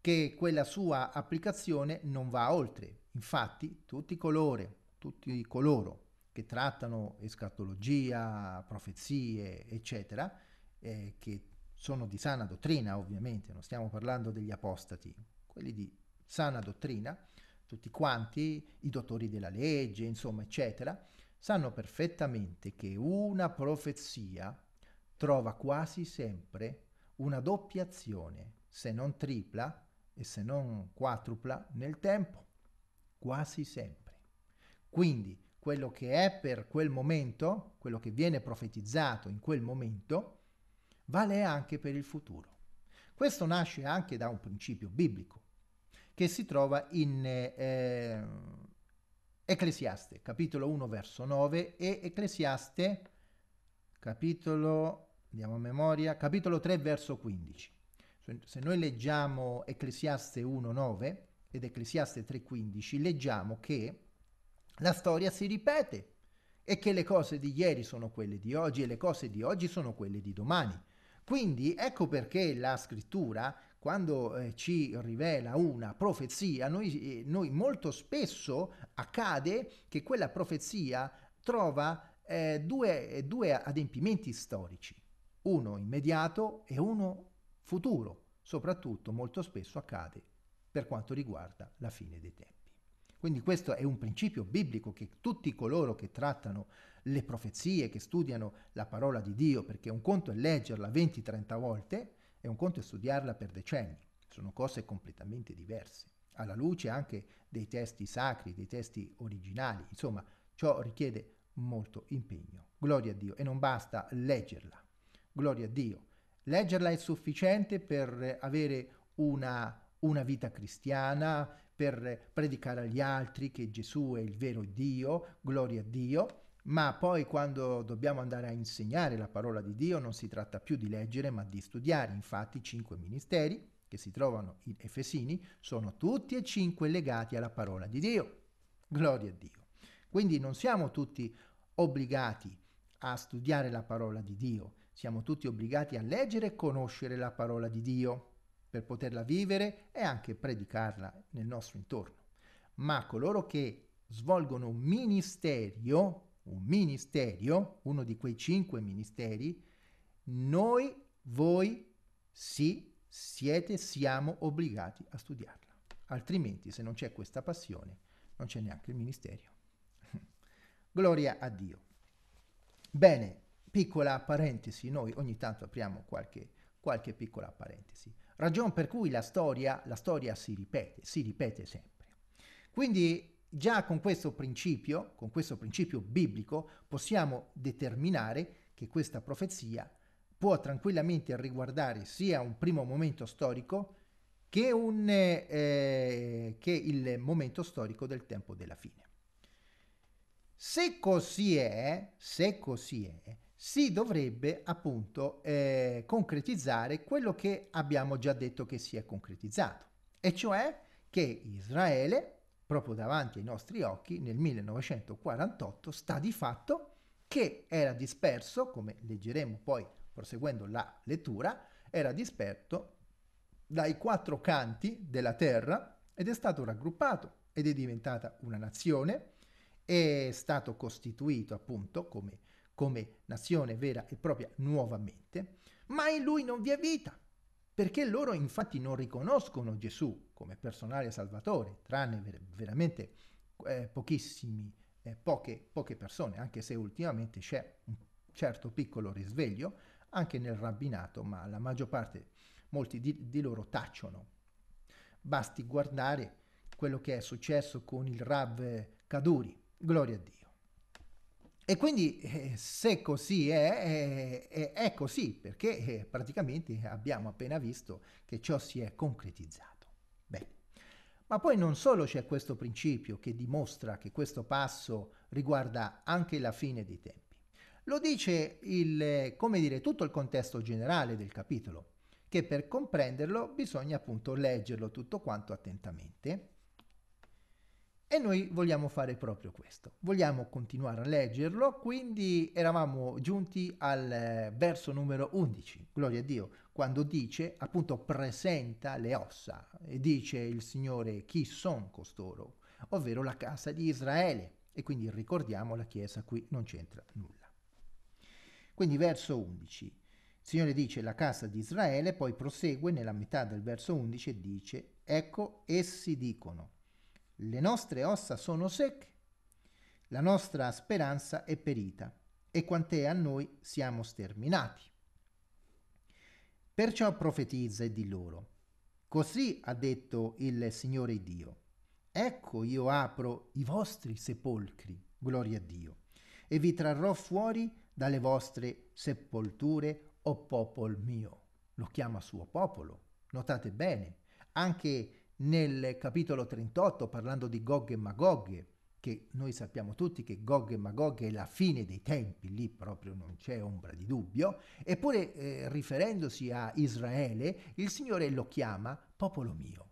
che quella sua applicazione non va oltre. Infatti tutti coloro, tutti coloro che trattano escatologia, profezie, eccetera, eh, che sono di sana dottrina ovviamente, non stiamo parlando degli apostati, quelli di sana dottrina, tutti quanti, i dottori della legge, insomma, eccetera, sanno perfettamente che una profezia trova quasi sempre una doppia azione, se non tripla e se non quadrupla nel tempo, quasi sempre. Quindi quello che è per quel momento, quello che viene profetizzato in quel momento, vale anche per il futuro. Questo nasce anche da un principio biblico che si trova in eh, Ecclesiaste, capitolo 1, verso 9, e Ecclesiaste, capitolo, andiamo a memoria, capitolo 3, verso 15. Se noi leggiamo Ecclesiaste 1, 9 ed Ecclesiaste 3, 15, leggiamo che la storia si ripete e che le cose di ieri sono quelle di oggi e le cose di oggi sono quelle di domani. Quindi ecco perché la scrittura quando eh, ci rivela una profezia, noi, eh, noi, molto spesso accade che quella profezia trova eh, due, due adempimenti storici, uno immediato e uno futuro, soprattutto molto spesso accade per quanto riguarda la fine dei tempi. Quindi questo è un principio biblico che tutti coloro che trattano le profezie, che studiano la parola di Dio, perché un conto è leggerla 20-30 volte, è un conto studiarla per decenni, sono cose completamente diverse, alla luce anche dei testi sacri, dei testi originali, insomma ciò richiede molto impegno. Gloria a Dio e non basta leggerla, gloria a Dio. Leggerla è sufficiente per avere una, una vita cristiana, per predicare agli altri che Gesù è il vero Dio, gloria a Dio, ma poi quando dobbiamo andare a insegnare la parola di Dio non si tratta più di leggere ma di studiare. Infatti i cinque ministeri che si trovano in Efesini sono tutti e cinque legati alla parola di Dio. Gloria a Dio. Quindi non siamo tutti obbligati a studiare la parola di Dio, siamo tutti obbligati a leggere e conoscere la parola di Dio per poterla vivere e anche predicarla nel nostro intorno. Ma coloro che svolgono un ministerio un ministero, uno di quei cinque ministeri, noi, voi, sì, siete, siamo obbligati a studiarla. Altrimenti, se non c'è questa passione, non c'è neanche il ministero. Gloria a Dio. Bene, piccola parentesi, noi ogni tanto apriamo qualche, qualche piccola parentesi. Ragion per cui la storia, la storia si ripete, si ripete sempre. Quindi Già con questo principio, con questo principio biblico, possiamo determinare che questa profezia può tranquillamente riguardare sia un primo momento storico che, un, eh, che il momento storico del tempo della fine. Se così è, se così è, si dovrebbe appunto eh, concretizzare quello che abbiamo già detto che si è concretizzato, e cioè che Israele proprio davanti ai nostri occhi nel 1948 sta di fatto che era disperso, come leggeremo poi proseguendo la lettura, era disperso dai quattro canti della terra ed è stato raggruppato ed è diventata una nazione, è stato costituito appunto come, come nazione vera e propria nuovamente, ma in lui non vi è vita, perché loro infatti non riconoscono Gesù come personale salvatore, tranne ver veramente eh, pochissimi, eh, poche, poche, persone, anche se ultimamente c'è un certo piccolo risveglio anche nel rabbinato, ma la maggior parte, molti di, di loro tacciono. Basti guardare quello che è successo con il Rav Kaduri, gloria a Dio. E quindi eh, se così è, eh, è, è così, perché eh, praticamente abbiamo appena visto che ciò si è concretizzato. Ma poi non solo c'è questo principio che dimostra che questo passo riguarda anche la fine dei tempi. Lo dice il, come dire, tutto il contesto generale del capitolo, che per comprenderlo bisogna appunto leggerlo tutto quanto attentamente e noi vogliamo fare proprio questo, vogliamo continuare a leggerlo, quindi eravamo giunti al eh, verso numero 11, gloria a Dio, quando dice, appunto presenta le ossa, e dice il Signore chi sono costoro, ovvero la casa di Israele, e quindi ricordiamo la Chiesa qui non c'entra nulla. Quindi verso 11, il Signore dice la casa di Israele, poi prosegue nella metà del verso 11 e dice, ecco essi dicono, le nostre ossa sono secche, la nostra speranza è perita e quant'è a noi siamo sterminati. Perciò profetizza e di loro, così ha detto il Signore Dio, ecco io apro i vostri sepolcri, gloria a Dio, e vi trarrò fuori dalle vostre sepolture, o popolo mio. Lo chiama suo popolo, notate bene, anche nel capitolo 38 parlando di Gog e Magog, che noi sappiamo tutti che Gog e Magog è la fine dei tempi, lì proprio non c'è ombra di dubbio, eppure eh, riferendosi a Israele, il Signore lo chiama popolo mio.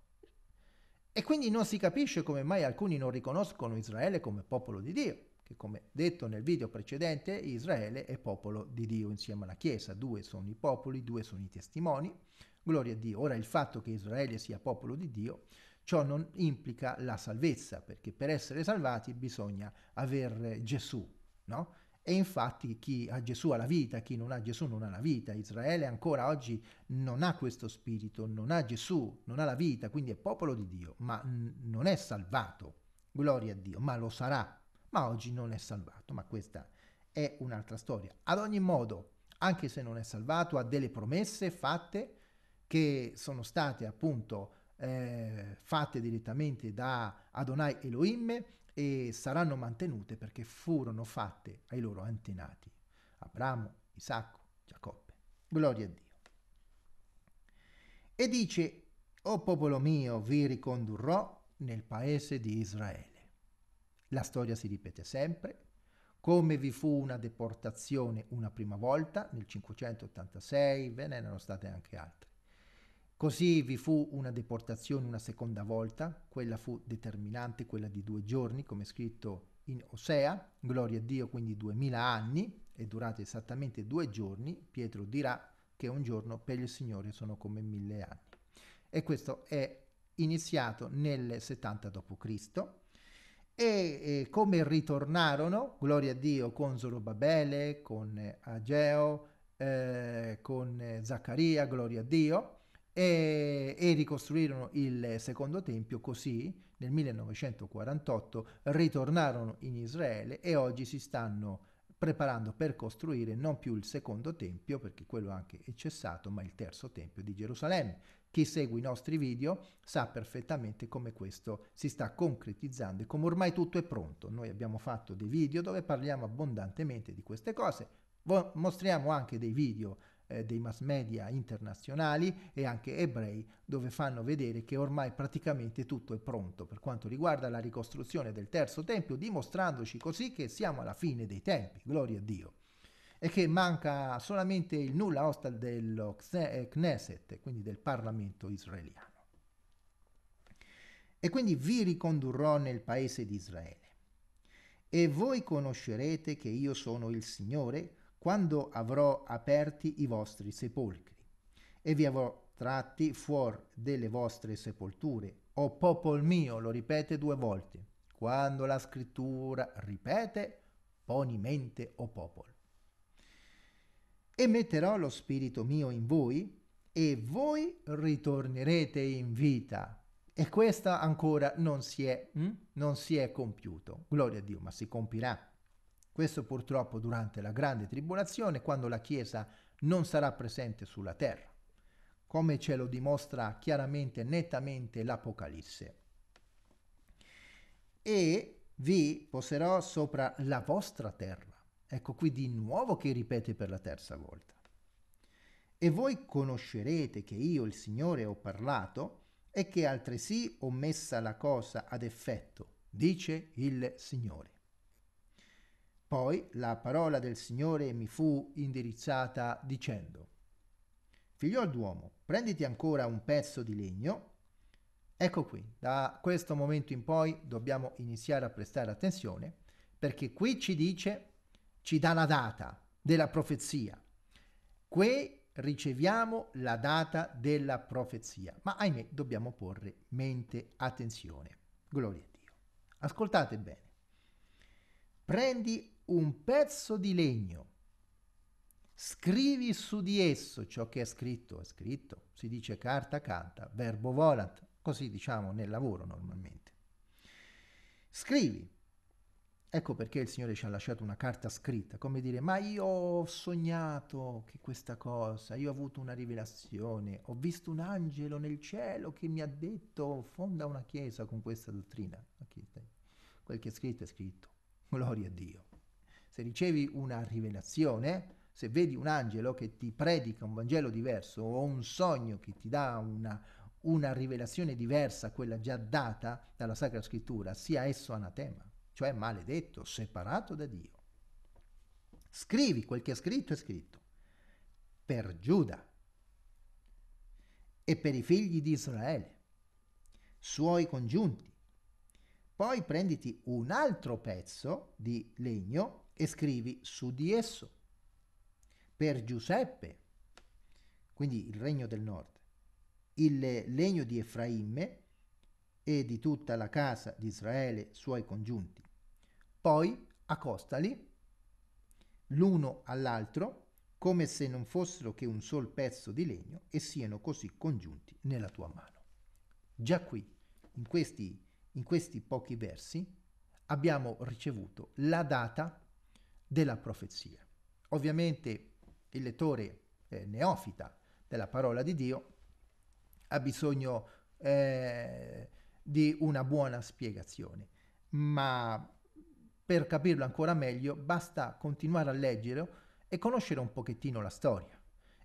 E quindi non si capisce come mai alcuni non riconoscono Israele come popolo di Dio, che come detto nel video precedente, Israele è popolo di Dio insieme alla Chiesa, due sono i popoli, due sono i testimoni, Gloria a Dio. Ora il fatto che Israele sia popolo di Dio, ciò non implica la salvezza, perché per essere salvati bisogna avere Gesù, no? E infatti chi ha Gesù ha la vita, chi non ha Gesù non ha la vita. Israele ancora oggi non ha questo spirito, non ha Gesù, non ha la vita, quindi è popolo di Dio, ma non è salvato. Gloria a Dio, ma lo sarà. Ma oggi non è salvato, ma questa è un'altra storia. Ad ogni modo, anche se non è salvato, ha delle promesse fatte che sono state appunto eh, fatte direttamente da Adonai Elohim e saranno mantenute perché furono fatte ai loro antenati, Abramo, Isacco, Giacobbe. Gloria a Dio. E dice, o popolo mio, vi ricondurrò nel paese di Israele. La storia si ripete sempre, come vi fu una deportazione una prima volta nel 586, ve ne erano state anche altre. Così vi fu una deportazione una seconda volta, quella fu determinante, quella di due giorni, come scritto in Osea, gloria a Dio, quindi duemila anni, è durata esattamente due giorni, Pietro dirà che un giorno per il Signore sono come mille anni. E questo è iniziato nel 70 d.C. E, e, come ritornarono, gloria a Dio, con Zorobabele, con Ageo, eh, con Zaccaria, gloria a Dio, e, e ricostruirono il secondo tempio così nel 1948 ritornarono in Israele e oggi si stanno preparando per costruire non più il secondo tempio, perché quello anche è cessato, ma il terzo tempio di Gerusalemme. Chi segue i nostri video sa perfettamente come questo si sta concretizzando e come ormai tutto è pronto. Noi abbiamo fatto dei video dove parliamo abbondantemente di queste cose, mostriamo anche dei video eh, dei mass media internazionali e anche ebrei, dove fanno vedere che ormai praticamente tutto è pronto per quanto riguarda la ricostruzione del terzo tempio, dimostrandoci così che siamo alla fine dei tempi, gloria a Dio e che manca solamente il nulla osta del eh, Knesset, quindi del Parlamento israeliano. E quindi vi ricondurrò nel paese di Israele. E voi conoscerete che io sono il Signore, quando avrò aperti i vostri sepolcri e vi avrò tratti fuori delle vostre sepolture, o popol mio, lo ripete due volte, quando la scrittura ripete, poni mente, o popol. E metterò lo spirito mio in voi, e voi ritornerete in vita. E questa ancora non si è, hm? non si è compiuto. Gloria a Dio, ma si compirà questo purtroppo durante la grande tribolazione, quando la Chiesa non sarà presente sulla terra, come ce lo dimostra chiaramente, nettamente l'Apocalisse. E vi poserò sopra la vostra terra. Ecco qui di nuovo che ripete per la terza volta. E voi conoscerete che io, il Signore, ho parlato e che altresì ho messa la cosa ad effetto, dice il Signore. Poi la parola del Signore mi fu indirizzata dicendo, Figliol d'uomo, prenditi ancora un pezzo di legno. Ecco qui, da questo momento in poi dobbiamo iniziare a prestare attenzione, perché qui ci dice, ci dà la data della profezia. Qui riceviamo la data della profezia, ma ahimè dobbiamo porre mente attenzione. Gloria a Dio. Ascoltate bene prendi un pezzo di legno. Scrivi su di esso ciò che è scritto, è scritto, si dice carta canta, verbo volant, così diciamo nel lavoro normalmente. Scrivi. Ecco perché il Signore ci ha lasciato una carta scritta, come dire, ma io ho sognato che questa cosa, io ho avuto una rivelazione, ho visto un angelo nel cielo che mi ha detto fonda una chiesa con questa dottrina. Quel che è scritto è scritto. Gloria a Dio. Se ricevi una rivelazione, se vedi un angelo che ti predica un Vangelo diverso o un sogno che ti dà una, una rivelazione diversa a quella già data dalla Sacra Scrittura, sia esso anatema, cioè maledetto, separato da Dio. Scrivi quel che è scritto, è scritto. Per Giuda e per i figli di Israele, suoi congiunti. Poi prenditi un altro pezzo di legno e scrivi su di esso per Giuseppe, quindi il regno del nord, il legno di Efraime e di tutta la casa di Israele suoi congiunti. Poi accostali l'uno all'altro come se non fossero che un sol pezzo di legno e siano così congiunti nella tua mano. Già qui, in questi, in questi pochi versi, abbiamo ricevuto la data della profezia. Ovviamente il lettore eh, neofita della parola di Dio ha bisogno eh, di una buona spiegazione, ma per capirlo ancora meglio basta continuare a leggere e conoscere un pochettino la storia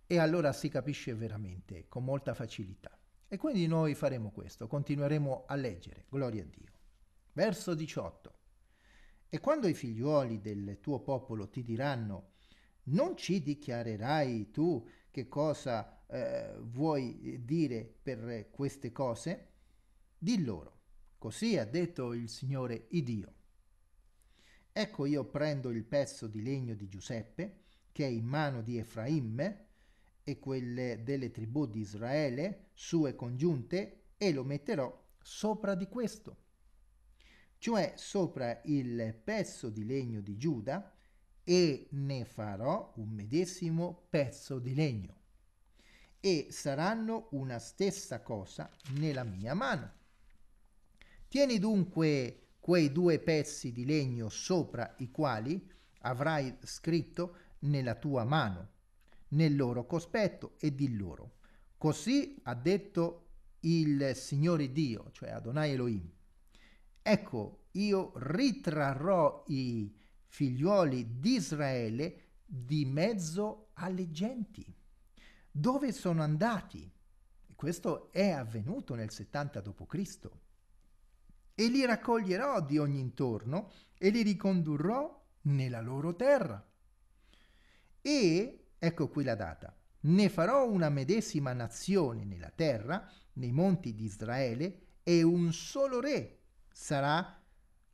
e allora si capisce veramente con molta facilità. E quindi noi faremo questo, continueremo a leggere, gloria a Dio. Verso 18. E quando i figliuoli del tuo popolo ti diranno, non ci dichiarerai tu che cosa eh, vuoi dire per queste cose? Di loro, così ha detto il Signore Idio. Ecco io prendo il pezzo di legno di Giuseppe, che è in mano di Efraim, e quelle delle tribù di Israele, sue congiunte, e lo metterò sopra di questo cioè sopra il pezzo di legno di Giuda, e ne farò un medesimo pezzo di legno, e saranno una stessa cosa nella mia mano. Tieni dunque quei due pezzi di legno sopra i quali avrai scritto nella tua mano, nel loro cospetto, e di loro. Così ha detto il Signore Dio, cioè Adonai Elohim Ecco, io ritrarrò i figlioli di Israele di mezzo alle genti. Dove sono andati? Questo è avvenuto nel 70 d.C. E li raccoglierò di ogni intorno e li ricondurrò nella loro terra. E, ecco qui la data, ne farò una medesima nazione nella terra, nei monti di Israele, e un solo re sarà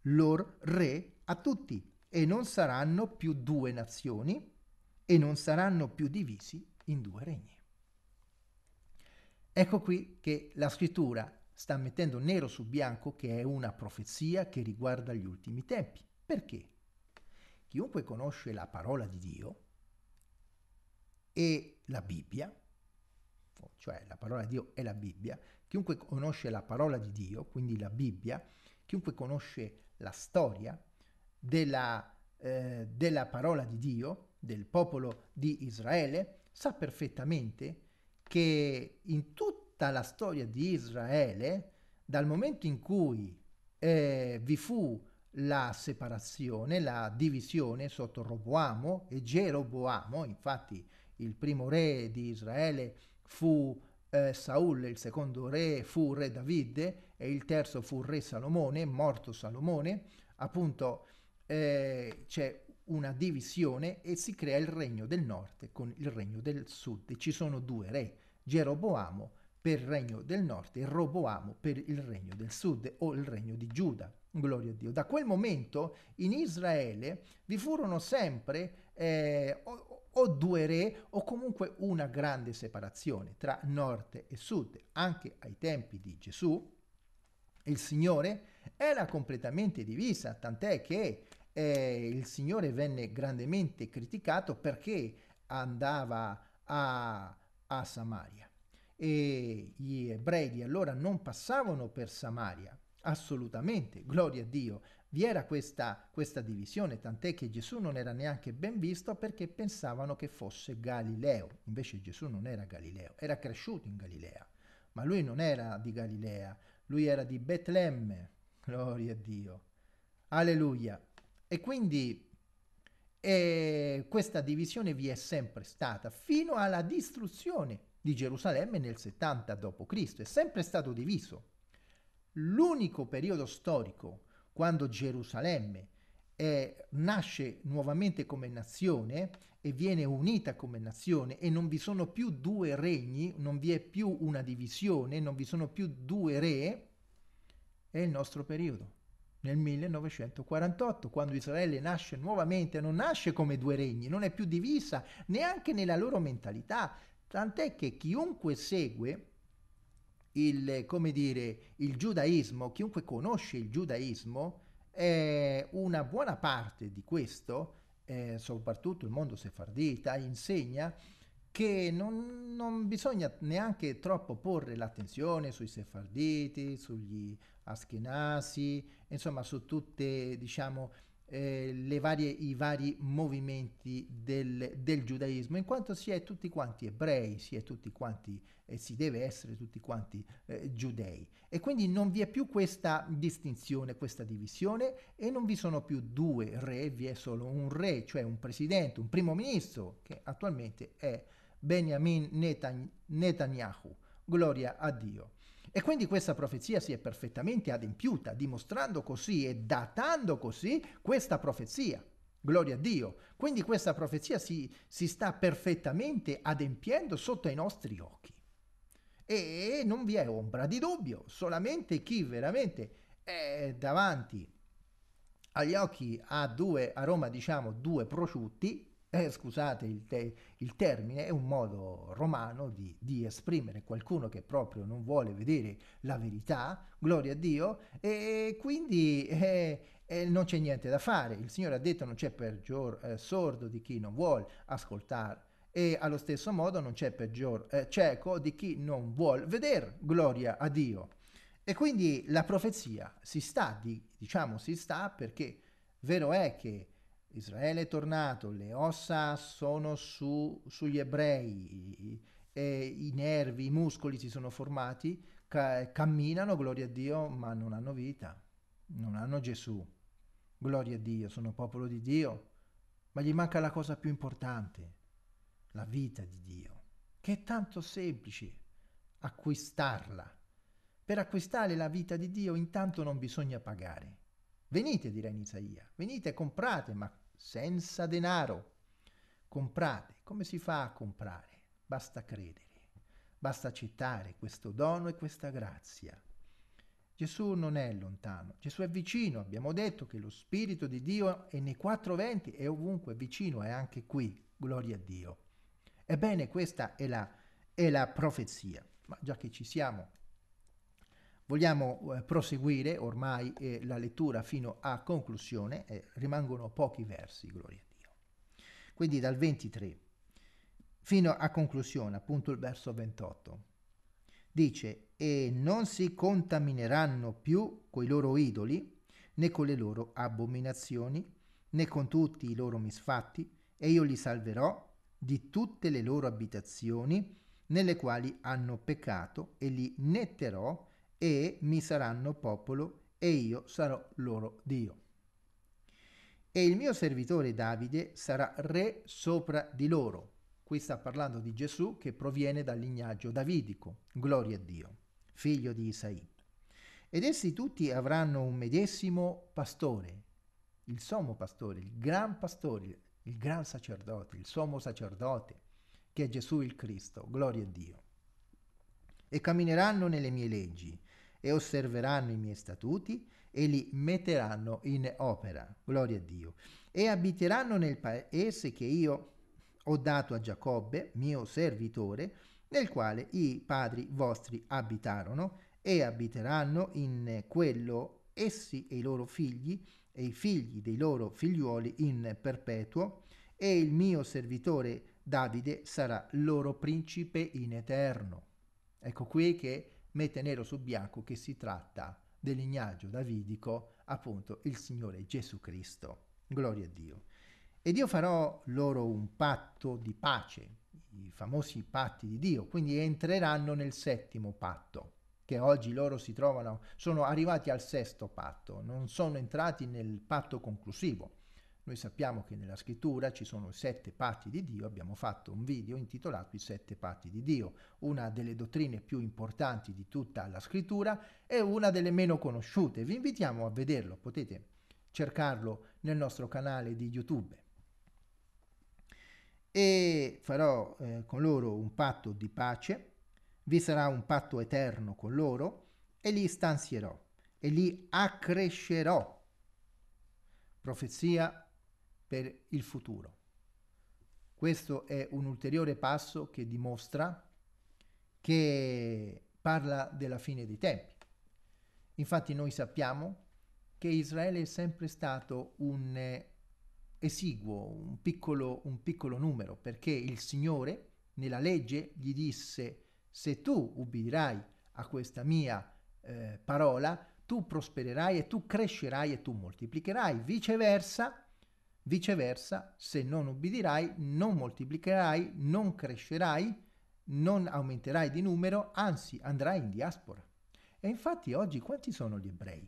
lor re a tutti e non saranno più due nazioni e non saranno più divisi in due regni. Ecco qui che la scrittura sta mettendo nero su bianco che è una profezia che riguarda gli ultimi tempi. Perché? Chiunque conosce la parola di Dio e la Bibbia, cioè la parola di Dio e la Bibbia, chiunque conosce la parola di Dio, quindi la Bibbia, chiunque conosce la storia della, eh, della parola di Dio, del popolo di Israele, sa perfettamente che in tutta la storia di Israele, dal momento in cui eh, vi fu la separazione, la divisione sotto Roboamo e Geroboamo, infatti il primo re di Israele fu eh, Saul, il secondo re fu re Davide, e il terzo fu re Salomone, morto Salomone, appunto eh, c'è una divisione e si crea il regno del nord con il regno del sud. Ci sono due re, Geroboamo per il regno del nord e Roboamo per il regno del sud o il regno di Giuda. Gloria a Dio. Da quel momento in Israele vi furono sempre eh, o, o, due re o comunque una grande separazione tra nord e sud, anche ai tempi di Gesù il Signore era completamente divisa, tant'è che eh, il Signore venne grandemente criticato perché andava a, a Samaria. E gli ebrei di allora non passavano per Samaria, assolutamente, gloria a Dio. Vi era questa, questa divisione, tant'è che Gesù non era neanche ben visto perché pensavano che fosse Galileo. Invece Gesù non era Galileo, era cresciuto in Galilea, ma lui non era di Galilea, lui era di Betlemme, gloria a Dio, alleluia. E quindi e questa divisione vi è sempre stata fino alla distruzione di Gerusalemme nel 70 d.C., è sempre stato diviso. L'unico periodo storico quando Gerusalemme eh, nasce nuovamente come nazione e viene unita come nazione e non vi sono più due regni, non vi è più una divisione, non vi sono più due re, è il nostro periodo. Nel 1948, quando Israele nasce nuovamente, non nasce come due regni, non è più divisa neanche nella loro mentalità, tant'è che chiunque segue il, come dire, il giudaismo, chiunque conosce il giudaismo, eh, una buona parte di questo eh, soprattutto il mondo sefardita, insegna che non, non, bisogna neanche troppo porre l'attenzione sui sefarditi, sugli aschenasi, insomma su tutte diciamo, eh, varie, i vari movimenti del, del, giudaismo, in quanto si è tutti quanti ebrei, si è tutti quanti eh, si deve essere tutti quanti eh, giudei. E quindi non vi è più questa distinzione, questa divisione e non vi sono più due re, vi è solo un re, cioè un presidente, un primo ministro che attualmente è Benjamin Netan- Netanyahu. Gloria a Dio. E quindi questa profezia si è perfettamente adempiuta, dimostrando così e datando così questa profezia. Gloria a Dio. Quindi questa profezia si, si sta perfettamente adempiendo sotto i nostri occhi e non vi è ombra di dubbio, solamente chi veramente è davanti agli occhi a due, a Roma diciamo due prosciutti, eh, scusate il, te, il, termine, è un modo romano di, di, esprimere qualcuno che proprio non vuole vedere la verità, gloria a Dio, e quindi eh, eh, non c'è niente da fare. Il Signore ha detto non c'è peggior eh, sordo di chi non vuole ascoltare e allo stesso modo non c'è peggior eh, cieco di chi non vuol vedere gloria a Dio. E quindi la profezia si sta, di, diciamo si sta perché vero è che Israele è tornato, le ossa sono su, sugli ebrei, i nervi, i muscoli si sono formati, ca camminano, gloria a Dio, ma non hanno vita, non hanno Gesù. Gloria a Dio, sono popolo di Dio, ma gli manca la cosa più importante, la vita di Dio, che è tanto semplice acquistarla. Per acquistare la vita di Dio intanto non bisogna pagare. Venite, dirà in Isaia, venite, comprate, ma senza denaro. Comprate. Come si fa a comprare? Basta credere. Basta accettare questo dono e questa grazia. Gesù non è lontano, Gesù è vicino. Abbiamo detto che lo Spirito di Dio è nei quattro venti, è ovunque, vicino, è anche qui. Gloria a Dio. Ebbene, questa è la, è la profezia. Ma già che ci siamo, vogliamo eh, proseguire ormai eh, la lettura fino a conclusione, eh, rimangono pochi versi, gloria a Dio. Quindi dal 23 fino a conclusione, appunto il verso 28, dice, e non si contamineranno più coi loro idoli, né con le loro abominazioni, né con tutti i loro misfatti, e io li salverò di tutte le loro abitazioni nelle quali hanno peccato e li netterò e mi saranno popolo e io sarò loro Dio. E il mio servitore Davide sarà re sopra di loro. Qui sta parlando di Gesù che proviene dal lignaggio davidico, gloria a Dio, figlio di Isaì. Ed essi tutti avranno un medesimo pastore, il sommo pastore, il gran pastore, il gran sacerdote, il sommo sacerdote, che è Gesù il Cristo, gloria a Dio. E cammineranno nelle mie leggi e osserveranno i miei statuti e li metteranno in opera, gloria a Dio. E abiteranno nel paese che io ho dato a Giacobbe, mio servitore, nel quale i padri vostri abitarono, e abiteranno in quello essi e i loro figli, e i figli dei loro figliuoli in perpetuo, e il mio servitore Davide sarà loro principe in eterno. Ecco qui che mette nero su bianco che si tratta del lignaggio davidico, appunto il Signore Gesù Cristo. Gloria a Dio. Ed io farò loro un patto di pace, i famosi patti di Dio, quindi entreranno nel settimo patto che oggi loro si trovano, sono arrivati al sesto patto, non sono entrati nel patto conclusivo. Noi sappiamo che nella scrittura ci sono i sette patti di Dio, abbiamo fatto un video intitolato I sette patti di Dio, una delle dottrine più importanti di tutta la scrittura e una delle meno conosciute. Vi invitiamo a vederlo, potete cercarlo nel nostro canale di YouTube. E farò eh, con loro un patto di pace vi sarà un patto eterno con loro e li stanzierò e li accrescerò. Profezia per il futuro. Questo è un ulteriore passo che dimostra che parla della fine dei tempi. Infatti noi sappiamo che Israele è sempre stato un eh, esiguo, un piccolo, un piccolo numero, perché il Signore nella legge gli disse se tu ubbidirai a questa mia eh, parola, tu prospererai e tu crescerai e tu moltiplicherai. Viceversa, viceversa, se non ubbidirai, non moltiplicherai, non crescerai, non aumenterai di numero, anzi andrai in diaspora. E infatti oggi quanti sono gli ebrei?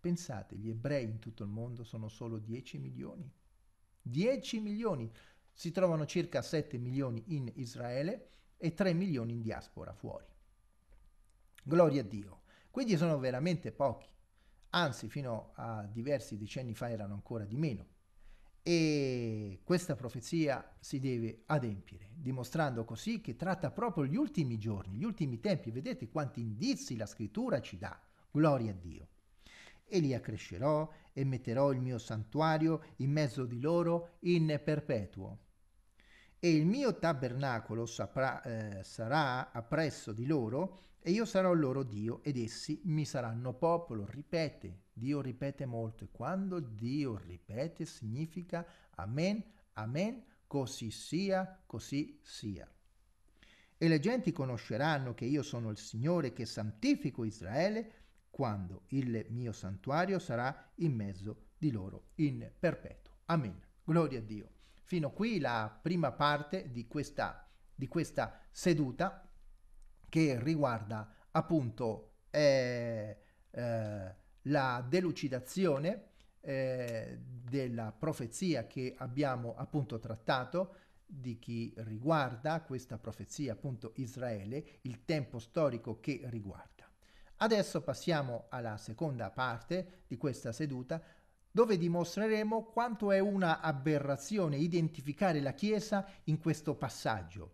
Pensate, gli ebrei in tutto il mondo sono solo 10 milioni. 10 milioni. Si trovano circa 7 milioni in Israele, e 3 milioni in diaspora fuori. Gloria a Dio. Quindi sono veramente pochi, anzi fino a diversi decenni fa erano ancora di meno. E questa profezia si deve adempiere, dimostrando così che tratta proprio gli ultimi giorni, gli ultimi tempi. Vedete quanti indizi la scrittura ci dà. Gloria a Dio e li accrescerò e metterò il mio santuario in mezzo di loro in perpetuo e il mio tabernacolo saprà, eh, sarà appresso di loro e io sarò loro Dio ed essi mi saranno popolo. Ripete, Dio ripete molto e quando Dio ripete significa amen, amen, così sia, così sia. E le genti conosceranno che io sono il Signore che santifico Israele quando il mio santuario sarà in mezzo di loro in perpetuo. Amen. Gloria a Dio. Fino qui la prima parte di questa, di questa seduta che riguarda appunto eh, eh, la delucidazione eh, della profezia che abbiamo appunto trattato di chi riguarda questa profezia appunto Israele, il tempo storico che riguarda. Adesso passiamo alla seconda parte di questa seduta dove dimostreremo quanto è una aberrazione identificare la Chiesa in questo passaggio,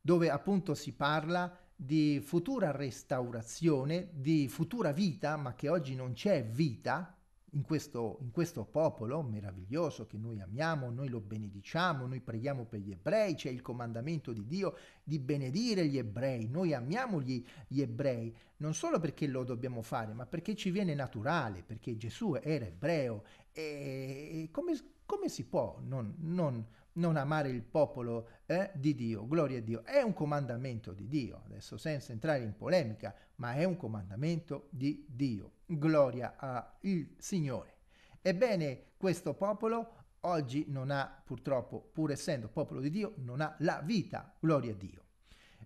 dove appunto si parla di futura restaurazione, di futura vita, ma che oggi non c'è vita in questo, in questo popolo meraviglioso che noi amiamo, noi lo benediciamo, noi preghiamo per gli ebrei, c'è il comandamento di Dio di benedire gli ebrei, noi amiamo gli, gli ebrei, non solo perché lo dobbiamo fare, ma perché ci viene naturale, perché Gesù era ebreo e come, come si può non, non, non, amare il popolo eh, di Dio? Gloria a Dio. È un comandamento di Dio, adesso senza entrare in polemica, ma è un comandamento di Dio. Gloria al Signore. Ebbene, questo popolo oggi non ha purtroppo, pur essendo popolo di Dio, non ha la vita, gloria a Dio.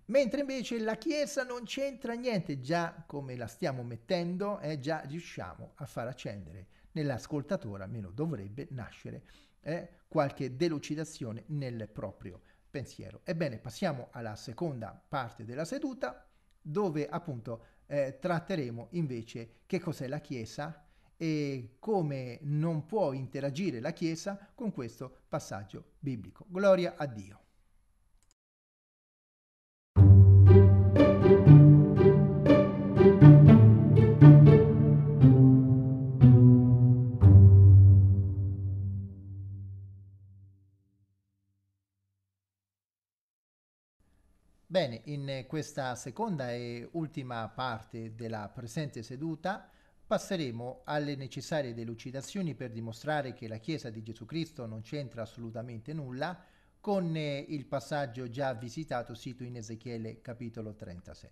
Mentre invece la Chiesa non c'entra niente, già come la stiamo mettendo, eh, già riusciamo a far accendere nell'ascoltatore almeno dovrebbe nascere eh, qualche delucidazione nel proprio pensiero. Ebbene, passiamo alla seconda parte della seduta dove appunto eh, tratteremo invece che cos'è la Chiesa e come non può interagire la Chiesa con questo passaggio biblico. Gloria a Dio. Bene, in questa seconda e ultima parte della presente seduta passeremo alle necessarie delucidazioni per dimostrare che la Chiesa di Gesù Cristo non c'entra assolutamente nulla con eh, il passaggio già visitato sito in Ezechiele capitolo 37.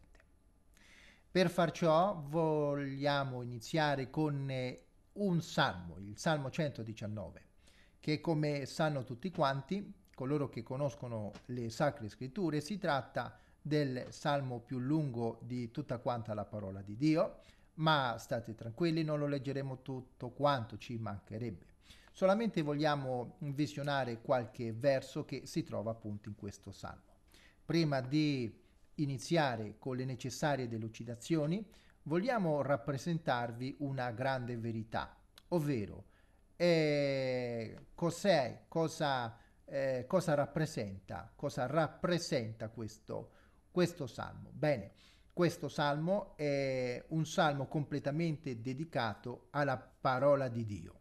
Per far ciò vogliamo iniziare con eh, un salmo, il salmo 119, che come sanno tutti quanti coloro che conoscono le sacre scritture, si tratta del salmo più lungo di tutta quanta la parola di Dio, ma state tranquilli, non lo leggeremo tutto quanto, ci mancherebbe. Solamente vogliamo visionare qualche verso che si trova appunto in questo salmo. Prima di iniziare con le necessarie delucidazioni, vogliamo rappresentarvi una grande verità, ovvero eh, cos'è, cosa eh, cosa rappresenta, cosa rappresenta questo, questo salmo. Bene, questo salmo è un salmo completamente dedicato alla parola di Dio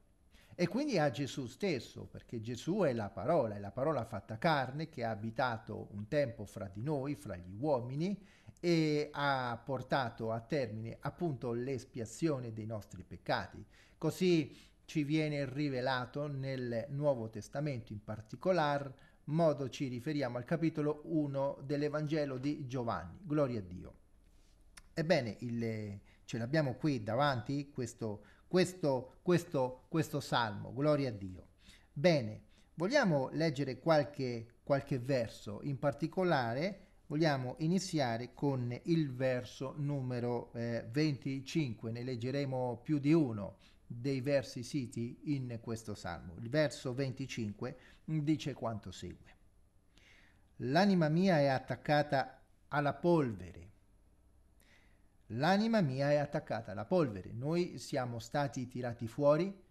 e quindi a Gesù stesso, perché Gesù è la parola, è la parola fatta carne che ha abitato un tempo fra di noi, fra gli uomini e ha portato a termine appunto l'espiazione dei nostri peccati. Così ci viene rivelato nel Nuovo Testamento, in particolar modo ci riferiamo al capitolo 1 dell'Evangelo di Giovanni. Gloria a Dio. Ebbene, il, ce l'abbiamo qui davanti questo, questo, questo, questo salmo, gloria a Dio. Bene, vogliamo leggere qualche, qualche verso, in particolare vogliamo iniziare con il verso numero eh, 25, ne leggeremo più di uno dei versi siti in questo salmo. Il verso 25 dice quanto segue. L'anima mia è attaccata alla polvere. L'anima mia è attaccata alla polvere. Noi siamo stati tirati fuori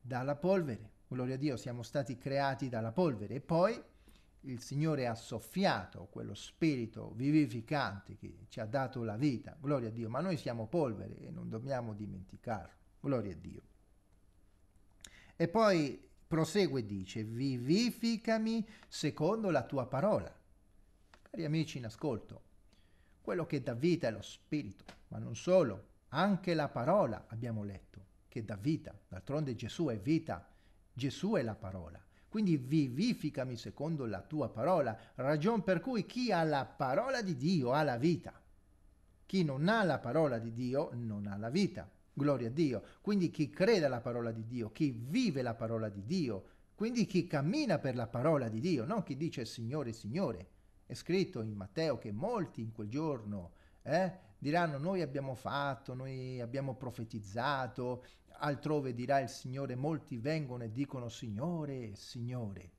dalla polvere. Gloria a Dio, siamo stati creati dalla polvere. E poi il Signore ha soffiato quello spirito vivificante che ci ha dato la vita. Gloria a Dio, ma noi siamo polvere e non dobbiamo dimenticarlo. Gloria a Dio. E poi prosegue e dice, vivificami secondo la tua parola. Cari amici in ascolto, quello che dà vita è lo spirito, ma non solo, anche la parola abbiamo letto, che dà vita. D'altronde Gesù è vita, Gesù è la parola. Quindi vivificami secondo la tua parola, ragion per cui chi ha la parola di Dio ha la vita. Chi non ha la parola di Dio non ha la vita. Gloria a Dio. Quindi chi crede alla parola di Dio, chi vive la parola di Dio, quindi chi cammina per la parola di Dio, non chi dice Signore, Signore. È scritto in Matteo che molti in quel giorno eh, diranno noi abbiamo fatto, noi abbiamo profetizzato, altrove dirà il Signore, molti vengono e dicono Signore, Signore,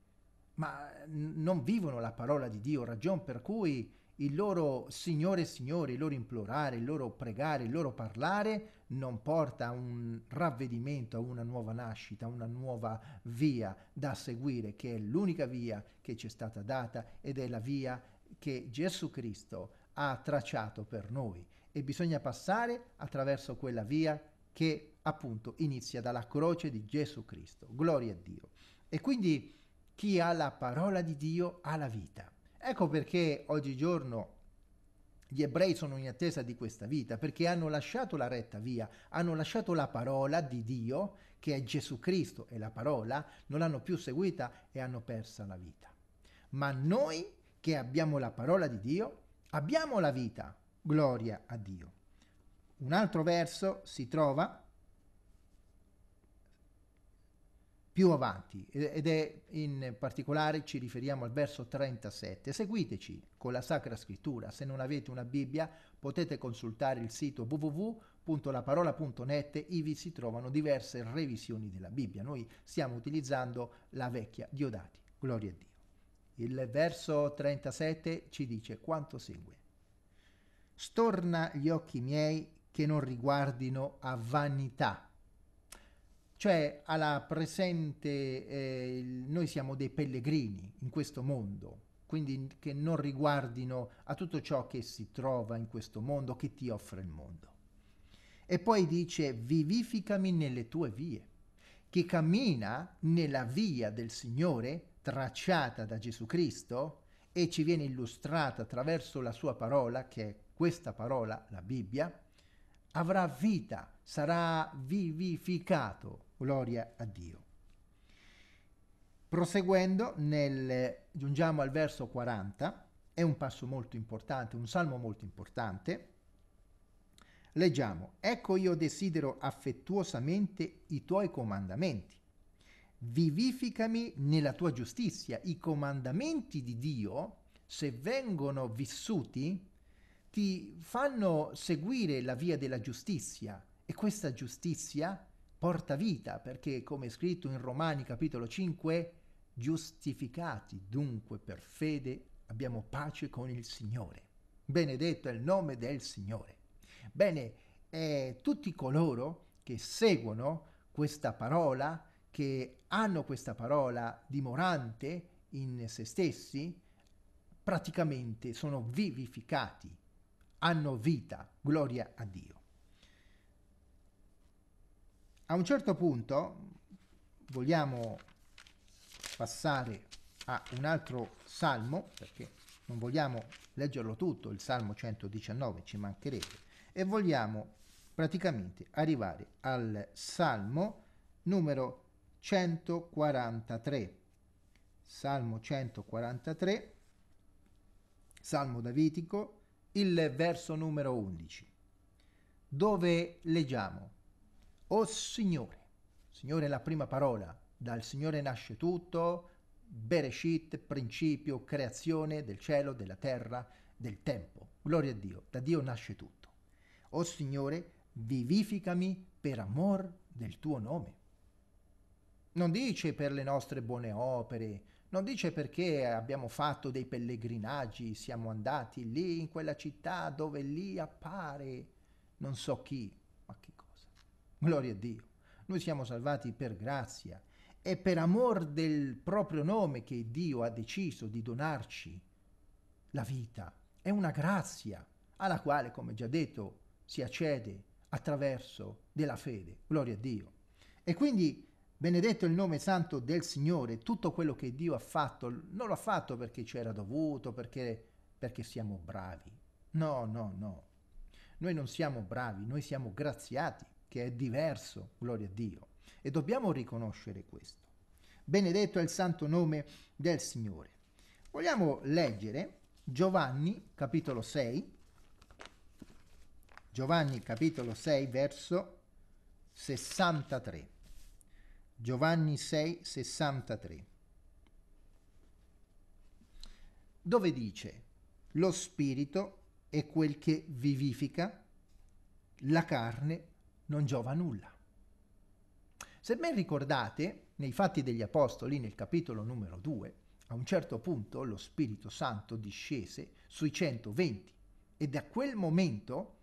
ma non vivono la parola di Dio, ragion per cui il loro Signore, Signore, il loro implorare, il loro pregare, il loro parlare non porta a un ravvedimento, a una nuova nascita, a una nuova via da seguire, che è l'unica via che ci è stata data ed è la via che Gesù Cristo ha tracciato per noi. E bisogna passare attraverso quella via che appunto inizia dalla croce di Gesù Cristo. Gloria a Dio. E quindi chi ha la parola di Dio ha la vita. Ecco perché oggigiorno gli ebrei sono in attesa di questa vita perché hanno lasciato la retta via, hanno lasciato la parola di Dio, che è Gesù Cristo e la parola, non l'hanno più seguita e hanno persa la vita. Ma noi che abbiamo la parola di Dio, abbiamo la vita. Gloria a Dio. Un altro verso si trova più avanti ed è in particolare ci riferiamo al verso 37. Seguiteci con la Sacra Scrittura, se non avete una Bibbia potete consultare il sito www.laparola.net, ivi si trovano diverse revisioni della Bibbia. Noi stiamo utilizzando la vecchia Diodati. Gloria a Dio. Il verso 37 ci dice quanto segue. Storna gli occhi miei che non riguardino a vanità cioè, alla presente, eh, noi siamo dei pellegrini in questo mondo, quindi che non riguardino a tutto ciò che si trova in questo mondo, che ti offre il mondo. E poi dice, vivificami nelle tue vie, chi cammina nella via del Signore, tracciata da Gesù Cristo, e ci viene illustrata attraverso la sua parola, che è questa parola, la Bibbia, avrà vita, sarà vivificato, Gloria a Dio. Proseguendo, nel, giungiamo al verso 40, è un passo molto importante, un salmo molto importante. Leggiamo, ecco io desidero affettuosamente i tuoi comandamenti. Vivificami nella tua giustizia. I comandamenti di Dio, se vengono vissuti, ti fanno seguire la via della giustizia e questa giustizia porta vita, perché come è scritto in Romani capitolo 5, giustificati dunque per fede abbiamo pace con il Signore. Benedetto è il nome del Signore. Bene, eh, tutti coloro che seguono questa parola, che hanno questa parola dimorante in se stessi, praticamente sono vivificati, hanno vita, gloria a Dio a un certo punto vogliamo passare a un altro salmo, perché non vogliamo leggerlo tutto, il salmo 119 ci mancherebbe, e vogliamo praticamente arrivare al salmo numero 143. Salmo 143, salmo davitico, il verso numero 11, dove leggiamo o Signore. Signore è la prima parola, dal Signore nasce tutto, Bereshit, principio, creazione del cielo, della terra, del tempo. Gloria a Dio, da Dio nasce tutto. O Signore, vivificami per amor del tuo nome. Non dice per le nostre buone opere, non dice perché abbiamo fatto dei pellegrinaggi, siamo andati lì in quella città dove lì appare non so chi, Gloria a Dio. Noi siamo salvati per grazia e per amor del proprio nome che Dio ha deciso di donarci la vita. È una grazia alla quale, come già detto, si accede attraverso della fede. Gloria a Dio. E quindi Benedetto il nome santo del Signore, tutto quello che Dio ha fatto, non l'ha fatto perché c'era dovuto, perché, perché siamo bravi. No, no, no. Noi non siamo bravi, noi siamo graziati che è diverso, gloria a Dio. E dobbiamo riconoscere questo. Benedetto è il santo nome del Signore. Vogliamo leggere Giovanni capitolo 6, Giovanni capitolo 6 verso 63. Giovanni 6, 63. Dove dice, lo spirito è quel che vivifica, la carne non giova a nulla. Se ben ricordate, nei Fatti degli Apostoli, nel capitolo numero 2, a un certo punto lo Spirito Santo discese sui 120 e da quel momento,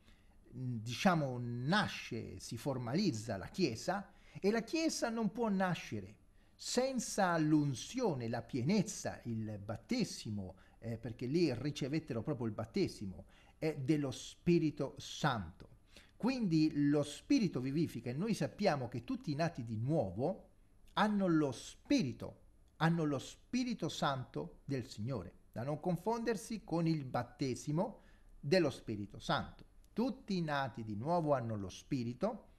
diciamo, nasce, si formalizza la Chiesa e la Chiesa non può nascere senza l'unzione, la pienezza, il battesimo, eh, perché lì ricevettero proprio il battesimo, è eh, dello Spirito Santo. Quindi lo spirito vivifica e noi sappiamo che tutti i nati di nuovo hanno lo spirito, hanno lo spirito santo del Signore, da non confondersi con il battesimo dello Spirito Santo. Tutti i nati di nuovo hanno lo spirito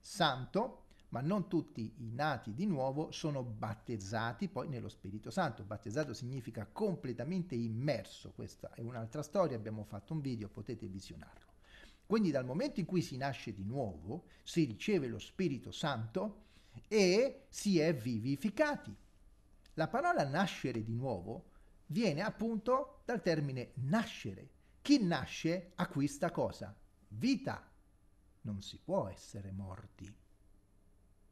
santo ma non tutti i nati di nuovo sono battezzati poi nello Spirito Santo. Battezzato significa completamente immerso, questa è un'altra storia, abbiamo fatto un video, potete visionarlo. Quindi dal momento in cui si nasce di nuovo, si riceve lo Spirito Santo e si è vivificati. La parola nascere di nuovo viene appunto dal termine nascere. Chi nasce acquista cosa? Vita. Non si può essere morti.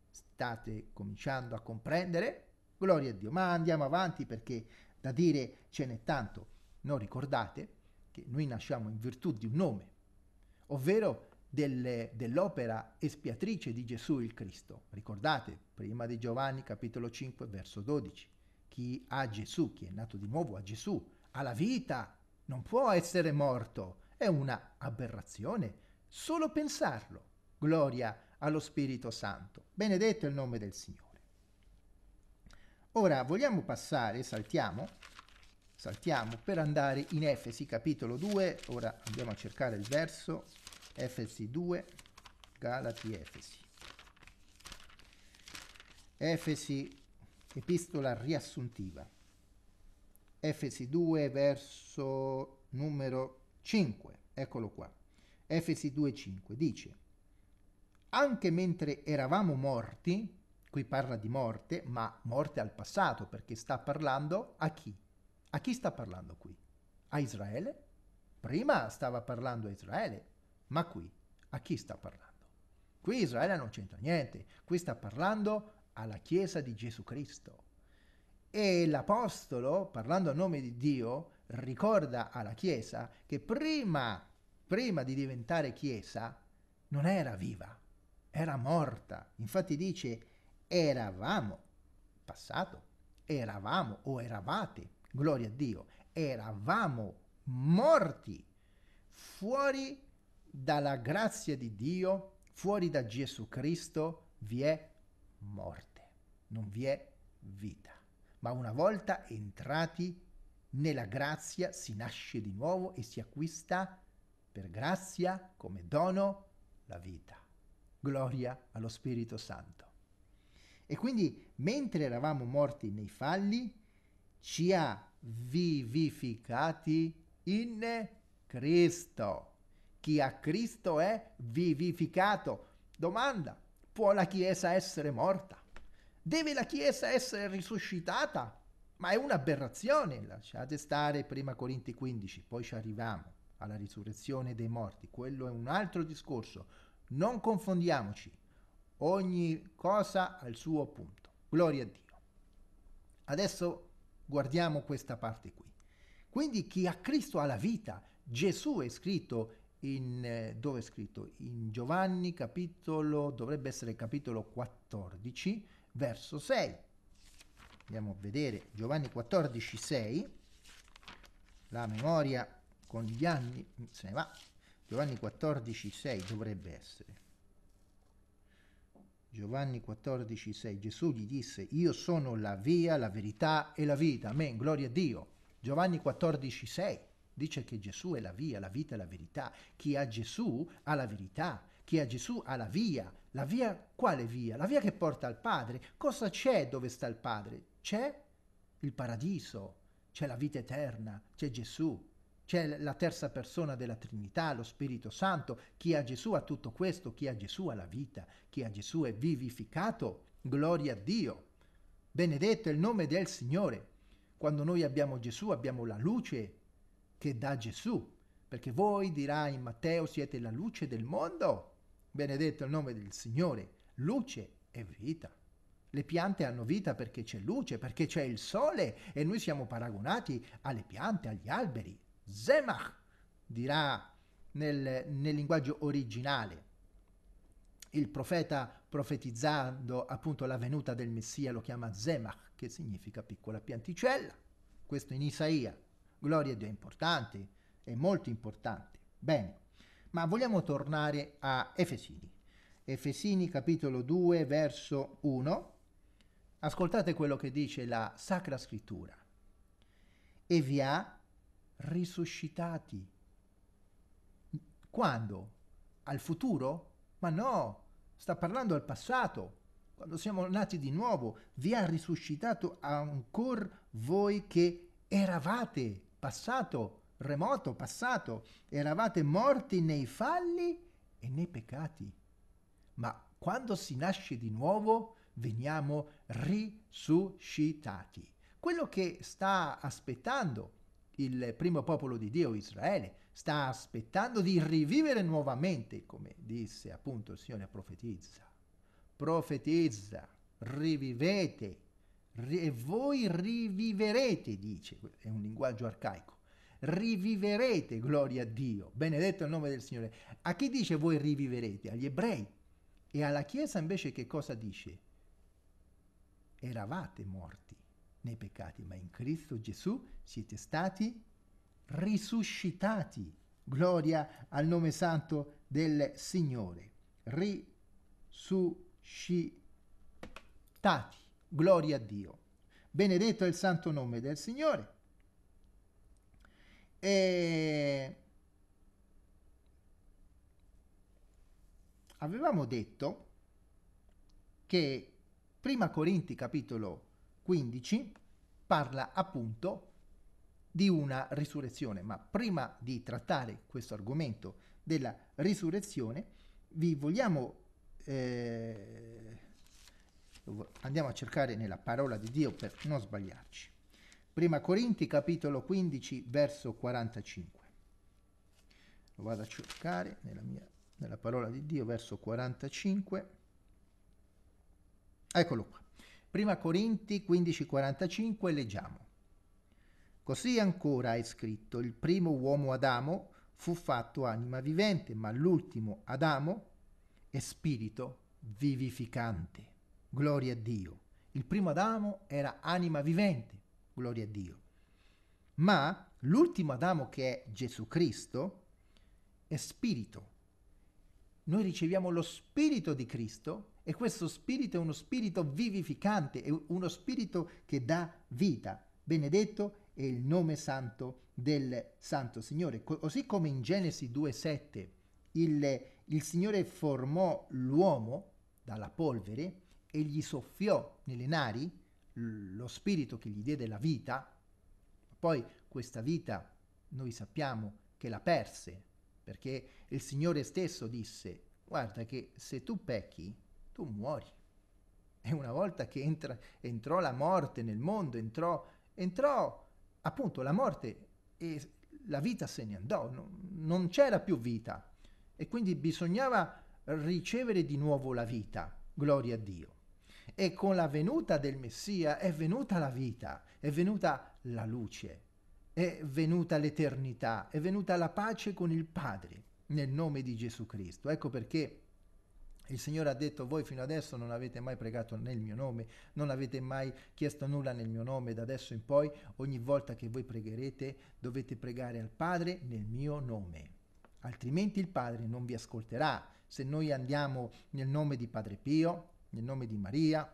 State cominciando a comprendere? Gloria a Dio, ma andiamo avanti perché da dire ce n'è tanto. Non ricordate che noi nasciamo in virtù di un nome ovvero dell'opera espiatrice di Gesù il Cristo. Ricordate, prima di Giovanni capitolo 5 verso 12, chi ha Gesù, chi è nato di nuovo a Gesù, ha la vita, non può essere morto, è una aberrazione, solo pensarlo. Gloria allo Spirito Santo, benedetto il nome del Signore. Ora vogliamo passare, saltiamo, saltiamo per andare in Efesi capitolo 2, ora andiamo a cercare il verso, Efesi 2, Galati Efesi. Efesi, epistola riassuntiva. Efesi 2, verso numero 5, eccolo qua. Efesi 2, 5, dice anche mentre eravamo morti, qui parla di morte, ma morte al passato, perché sta parlando a chi? A chi sta parlando qui? A Israele? Prima stava parlando a Israele, ma qui a chi sta parlando? Qui Israele non c'entra niente, qui sta parlando alla Chiesa di Gesù Cristo. E l'Apostolo, parlando a nome di Dio, ricorda alla Chiesa che prima, prima di diventare Chiesa non era viva, era morta. Infatti dice eravamo, passato, eravamo o eravate, gloria a Dio, eravamo morti, fuori dalla grazia di Dio, fuori da Gesù Cristo, vi è morte, non vi è vita. Ma una volta entrati nella grazia si nasce di nuovo e si acquista per grazia, come dono, la vita. Gloria allo Spirito Santo. E quindi, mentre eravamo morti nei falli, ci ha vivificati in Cristo chi a Cristo è vivificato. Domanda, può la Chiesa essere morta? Deve la Chiesa essere risuscitata? Ma è un'aberrazione, lasciate stare prima Corinti 15, poi ci arriviamo alla risurrezione dei morti, quello è un altro discorso, non confondiamoci, ogni cosa al suo punto, gloria a Dio. Adesso guardiamo questa parte qui. Quindi chi a Cristo ha la vita, Gesù è scritto in, eh, dove è scritto? In Giovanni capitolo, dovrebbe essere capitolo 14, verso 6. Andiamo a vedere Giovanni 14, 6. La memoria con gli anni mm, se ne va. Giovanni 14, 6 dovrebbe essere. Giovanni 14, 6. Gesù gli disse, io sono la via, la verità e la vita. Amen, gloria a Dio. Giovanni 14, 6. Dice che Gesù è la via, la vita e la verità. Chi ha Gesù ha la verità. Chi ha Gesù ha la via. La via, quale via? La via che porta al Padre. Cosa c'è dove sta il Padre? C'è il paradiso, c'è la vita eterna, c'è Gesù, c'è la terza persona della Trinità, lo Spirito Santo. Chi ha Gesù ha tutto questo, chi ha Gesù ha la vita, chi ha Gesù è vivificato. Gloria a Dio. Benedetto è il nome del Signore. Quando noi abbiamo Gesù abbiamo la luce che dà Gesù, perché voi dirà in Matteo siete la luce del mondo, benedetto il nome del Signore, luce e vita. Le piante hanno vita perché c'è luce, perché c'è il sole e noi siamo paragonati alle piante, agli alberi. Zemach dirà nel, nel linguaggio originale. Il profeta profetizzando appunto la venuta del Messia lo chiama Zemach, che significa piccola pianticella. Questo in Isaia gloria a Dio, è importante, è molto importante. Bene, ma vogliamo tornare a Efesini. Efesini capitolo 2 verso 1. Ascoltate quello che dice la Sacra Scrittura. E vi ha risuscitati. Quando? Al futuro? Ma no, sta parlando al passato. Quando siamo nati di nuovo, vi ha risuscitato ancora voi che eravate passato remoto, passato, eravate morti nei falli e nei peccati. Ma quando si nasce di nuovo, veniamo risuscitati. Quello che sta aspettando il primo popolo di Dio, Israele, sta aspettando di rivivere nuovamente, come disse appunto il Signore, profetizza, profetizza, rivivete e voi riviverete, dice, è un linguaggio arcaico, riviverete, gloria a Dio, benedetto il nome del Signore. A chi dice voi riviverete? Agli ebrei. E alla Chiesa invece che cosa dice? Eravate morti nei peccati, ma in Cristo Gesù siete stati risuscitati. Gloria al nome santo del Signore. Risuscitati. Gloria a Dio. Benedetto è il santo nome del Signore. E... Avevamo detto che Prima Corinti capitolo 15 parla appunto di una risurrezione, ma prima di trattare questo argomento della risurrezione vi vogliamo eh, Andiamo a cercare nella parola di Dio per non sbagliarci. Prima Corinti capitolo 15 verso 45. Lo vado a cercare nella, mia, nella parola di Dio verso 45. Eccolo qua. Prima Corinti 15 45 leggiamo. Così ancora è scritto, il primo uomo Adamo fu fatto anima vivente, ma l'ultimo Adamo è spirito vivificante gloria a Dio. Il primo Adamo era anima vivente, gloria a Dio. Ma l'ultimo Adamo che è Gesù Cristo è spirito. Noi riceviamo lo spirito di Cristo e questo spirito è uno spirito vivificante, è uno spirito che dà vita. Benedetto è il nome santo del Santo Signore. Così come in Genesi 2.7 il, il Signore formò l'uomo dalla polvere, e gli soffiò nelle nari lo spirito che gli diede la vita, poi questa vita noi sappiamo che la perse, perché il Signore stesso disse, guarda che se tu pecchi, tu muori. E una volta che entra, entrò la morte nel mondo, entrò, entrò appunto la morte e la vita se ne andò, non, non c'era più vita. E quindi bisognava ricevere di nuovo la vita, gloria a Dio e con la venuta del Messia è venuta la vita, è venuta la luce, è venuta l'eternità, è venuta la pace con il Padre nel nome di Gesù Cristo. Ecco perché il Signore ha detto, voi fino adesso non avete mai pregato nel mio nome, non avete mai chiesto nulla nel mio nome, da adesso in poi ogni volta che voi pregherete dovete pregare al Padre nel mio nome. Altrimenti il Padre non vi ascolterà. Se noi andiamo nel nome di Padre Pio, nel nome di Maria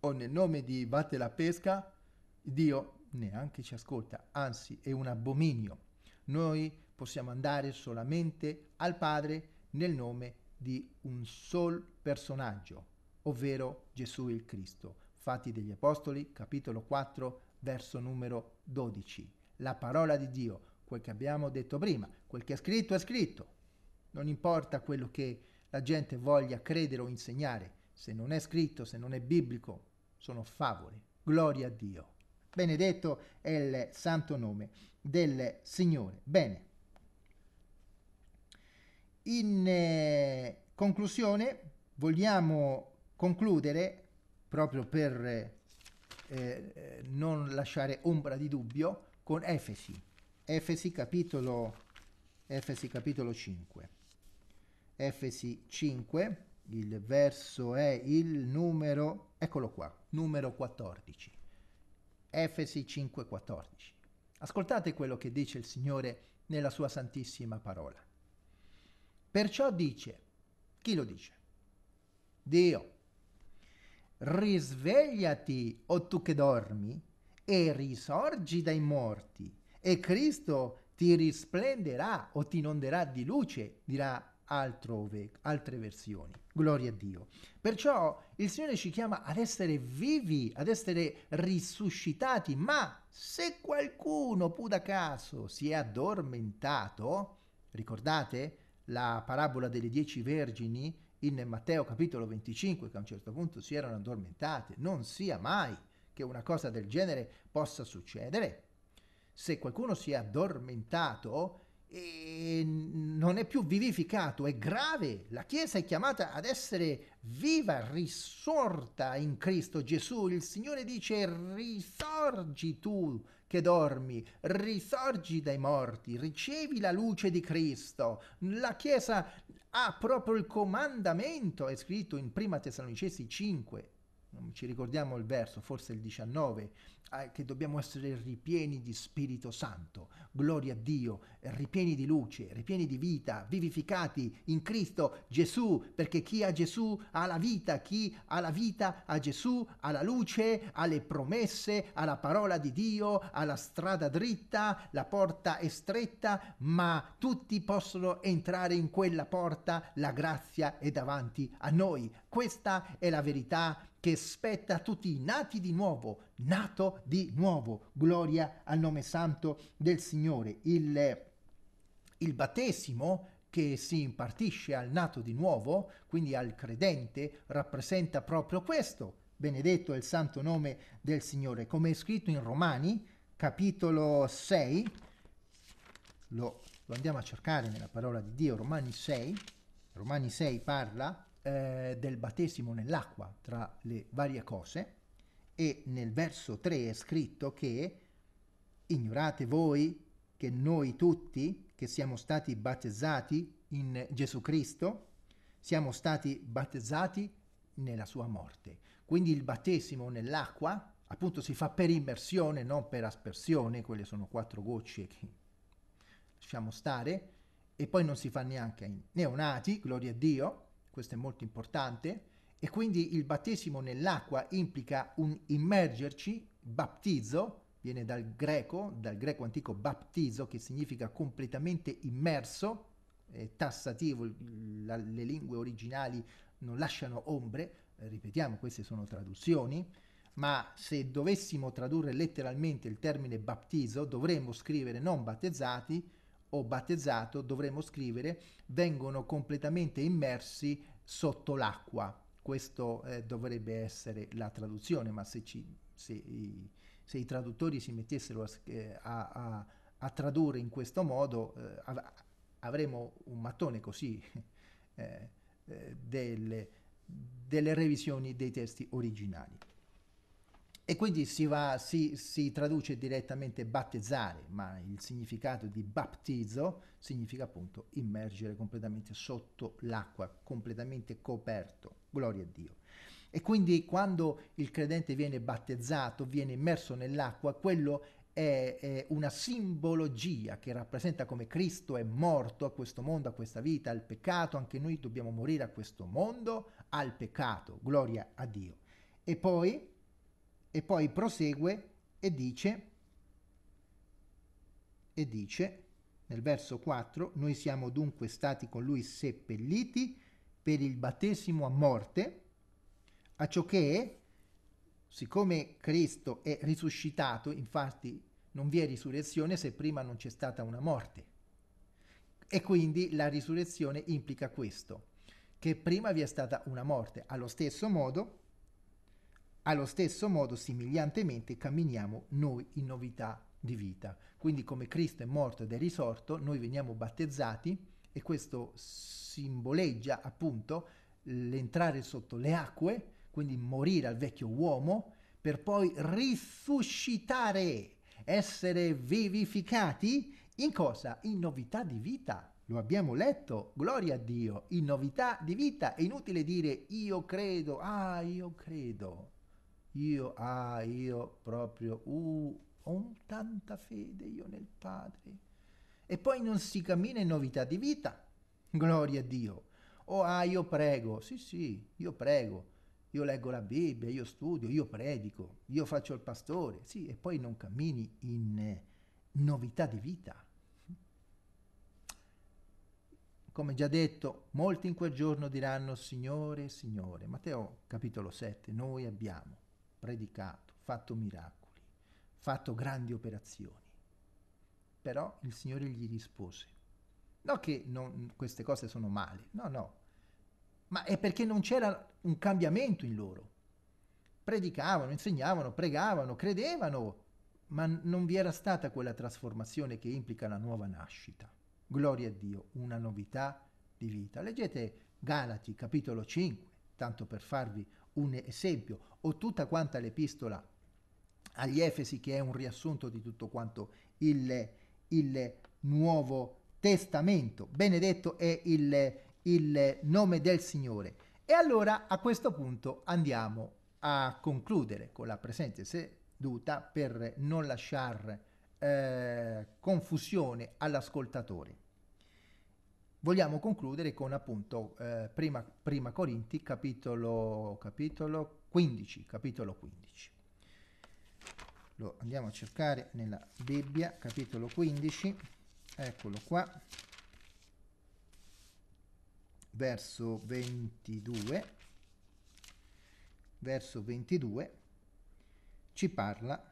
o nel nome di Batte la Pesca, Dio neanche ci ascolta, anzi è un abominio. Noi possiamo andare solamente al Padre nel nome di un sol personaggio, ovvero Gesù il Cristo. Fatti degli Apostoli, capitolo 4, verso numero 12. La parola di Dio, quel che abbiamo detto prima, quel che è scritto è scritto. Non importa quello che la gente voglia credere o insegnare, se non è scritto, se non è biblico, sono favole. Gloria a Dio. Benedetto è il santo nome del Signore. Bene. In eh, conclusione, vogliamo concludere, proprio per eh, eh non lasciare ombra di dubbio, con Efesi. Efesi capitolo, Efesi capitolo 5. Efesi 5 il verso è il numero, eccolo qua, numero 14, Efesi 5:14. Ascoltate quello che dice il Signore nella sua santissima parola. Perciò dice, chi lo dice? Dio, risvegliati o tu che dormi e risorgi dai morti e Cristo ti risplenderà o ti inonderà di luce, dirà altrove, altre versioni. Gloria a Dio. Perciò il Signore ci chiama ad essere vivi, ad essere risuscitati, ma se qualcuno, puta caso, si è addormentato, ricordate la parabola delle dieci vergini in Matteo capitolo 25, che a un certo punto si erano addormentate, non sia mai che una cosa del genere possa succedere. Se qualcuno si è addormentato, e non è più vivificato, è grave. La Chiesa è chiamata ad essere viva, risorta in Cristo Gesù. Il Signore dice risorgi tu che dormi, risorgi dai morti, ricevi la luce di Cristo. La Chiesa ha proprio il comandamento, è scritto in 1 Tessalonicesi 5, non ci ricordiamo il verso, forse il 19 eh, che dobbiamo essere ripieni di Spirito Santo. Gloria a Dio, ripieni di luce, ripieni di vita, vivificati in Cristo Gesù, perché chi ha Gesù ha la vita, chi ha la vita ha Gesù, ha la luce, ha le promesse, ha la parola di Dio, ha la strada dritta, la porta è stretta, ma tutti possono entrare in quella porta, la grazia è davanti a noi. Questa è la verità che spetta a tutti i nati di nuovo, nato di nuovo. Gloria al nome santo del Signore. Il, eh, il battesimo che si impartisce al nato di nuovo, quindi al credente, rappresenta proprio questo. Benedetto è il santo nome del Signore, come è scritto in Romani, capitolo 6, lo, lo andiamo a cercare nella parola di Dio, Romani 6, Romani 6 parla eh, del battesimo nell'acqua, tra le varie cose, e nel verso 3 è scritto che ignorate voi che noi tutti che siamo stati battezzati in Gesù Cristo, siamo stati battezzati nella sua morte. Quindi il battesimo nell'acqua appunto si fa per immersione, non per aspersione, quelle sono quattro gocce che lasciamo stare, e poi non si fa neanche ai neonati, gloria a Dio, questo è molto importante, e quindi il battesimo nell'acqua implica un immergerci, baptizo, viene dal greco, dal greco antico baptizo, che significa completamente immerso, eh, tassativo, la, le lingue originali non lasciano ombre, eh, ripetiamo, queste sono traduzioni, ma se dovessimo tradurre letteralmente il termine baptizo, dovremmo scrivere non battezzati o battezzato, dovremmo scrivere vengono completamente immersi sotto l'acqua. Questo eh, dovrebbe essere la traduzione, ma se, ci, se, i, se i, traduttori si mettessero a, eh, a, a, a tradurre in questo modo eh, avremo un mattone così eh, eh, delle, delle revisioni dei testi originali. E quindi si, va, si, si, traduce direttamente battezzare, ma il significato di battizzo significa appunto immergere completamente sotto l'acqua, completamente coperto. Gloria a Dio. E quindi quando il credente viene battezzato, viene immerso nell'acqua, quello è, è una simbologia che rappresenta come Cristo è morto a questo mondo, a questa vita, al peccato. Anche noi dobbiamo morire a questo mondo, al peccato. Gloria a Dio. E poi e poi prosegue e dice, e dice nel verso 4, noi siamo dunque stati con lui seppelliti per il battesimo a morte, a ciò che, siccome Cristo è risuscitato, infatti non vi è risurrezione se prima non c'è stata una morte. E quindi la risurrezione implica questo, che prima vi è stata una morte. Allo stesso modo, allo stesso modo, similiantemente, camminiamo noi in novità di vita. Quindi come Cristo è morto ed è risorto, noi veniamo battezzati e questo simboleggia appunto l'entrare sotto le acque, quindi morire al vecchio uomo, per poi risuscitare, essere vivificati in cosa? In novità di vita. Lo abbiamo letto, gloria a Dio, in novità di vita. È inutile dire io credo, ah io credo. Io, ah, io proprio, uh, ho tanta fede io nel Padre. E poi non si cammina in novità di vita. Gloria a Dio. Oh, ah, io prego. Sì, sì, io prego. Io leggo la Bibbia, io studio, io predico, io faccio il pastore. Sì, e poi non cammini in eh, novità di vita. Come già detto, molti in quel giorno diranno Signore, Signore. Matteo capitolo 7, noi abbiamo predicato, fatto miracoli, fatto grandi operazioni. Però il Signore gli rispose, no che non, queste cose sono male, no, no, ma è perché non c'era un cambiamento in loro. Predicavano, insegnavano, pregavano, credevano, ma non vi era stata quella trasformazione che implica la nuova nascita. Gloria a Dio, una novità di vita. Leggete Galati capitolo 5, tanto per farvi un esempio, o tutta quanta l'epistola agli Efesi che è un riassunto di tutto quanto il, il Nuovo Testamento. Benedetto è il, il nome del Signore. E allora a questo punto andiamo a concludere con la presente seduta per non lasciare eh, confusione all'ascoltatore vogliamo concludere con appunto eh, prima, prima, Corinti capitolo, capitolo 15, capitolo 15. Lo andiamo a cercare nella Bibbia, capitolo 15, eccolo qua, verso 22, verso 22 ci parla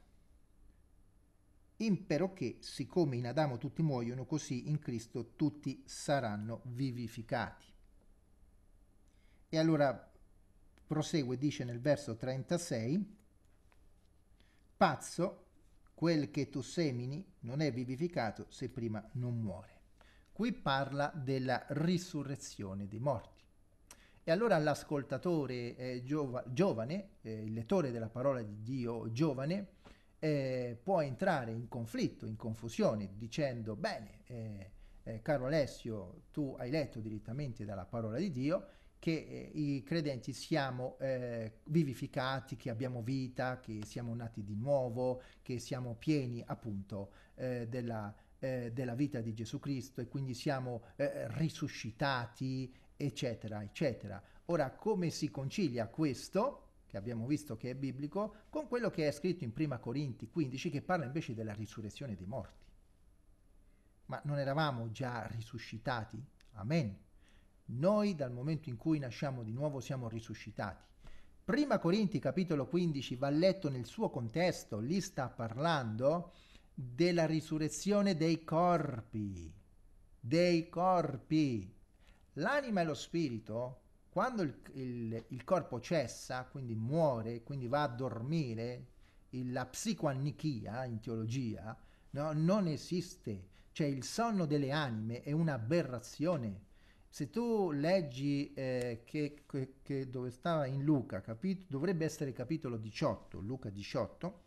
imperoché siccome in Adamo tutti muoiono, così in Cristo tutti saranno vivificati. E allora prosegue, dice nel verso 36, pazzo, quel che tu semini non è vivificato se prima non muore. Qui parla della risurrezione dei morti. E allora l'ascoltatore eh, giova, giovane, eh, il lettore della parola di Dio giovane, eh, può entrare in conflitto, in confusione, dicendo, bene, eh, eh, caro Alessio, tu hai letto direttamente dalla parola di Dio che eh, i credenti siamo eh, vivificati, che abbiamo vita, che siamo nati di nuovo, che siamo pieni appunto eh, della, della, vita di Gesù Cristo e quindi siamo risuscitati, eccetera, eccetera. Ora, come si concilia questo? che abbiamo visto che è biblico, con quello che è scritto in Prima Corinti 15 che parla invece della risurrezione dei morti. Ma non eravamo già risuscitati? Amen. Noi dal momento in cui nasciamo di nuovo siamo risuscitati. Prima Corinti capitolo 15 va letto nel suo contesto, lì sta parlando della risurrezione dei corpi, dei corpi. L'anima e lo spirito quando il, il, il corpo cessa, quindi muore, quindi va a dormire, il, la psicoannichia in teologia no, non esiste. Cioè il sonno delle anime è un'aberrazione. Se tu leggi eh, che, che, che, dove stava in Luca, capito, dovrebbe essere capitolo 18, Luca 18,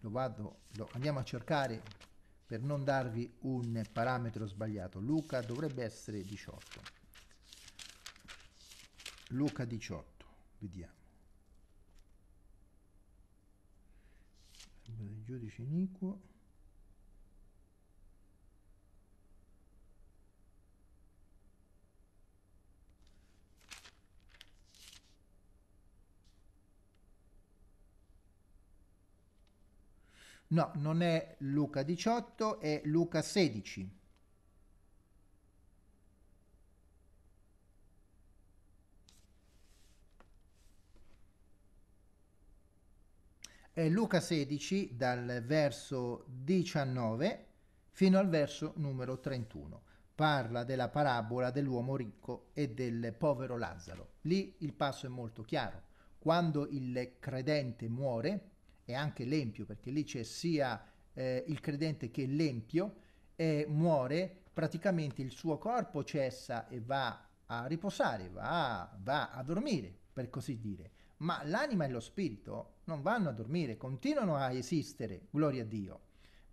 lo vado, lo andiamo a cercare per non darvi un parametro sbagliato. Luca dovrebbe essere 18. Luca 18, vediamo. Il giudice iniquo. No, non è Luca 18, è Luca 16. eh, Luca 16 dal verso 19 fino al verso numero 31. Parla della parabola dell'uomo ricco e del povero Lazzaro. Lì il passo è molto chiaro. Quando il credente muore, e anche l'empio, perché lì c'è sia eh, il credente che l'empio, e muore, praticamente il suo corpo cessa e va a riposare, va, va a dormire, per così dire. Ma l'anima e lo spirito non vanno a dormire, continuano a esistere, gloria a Dio.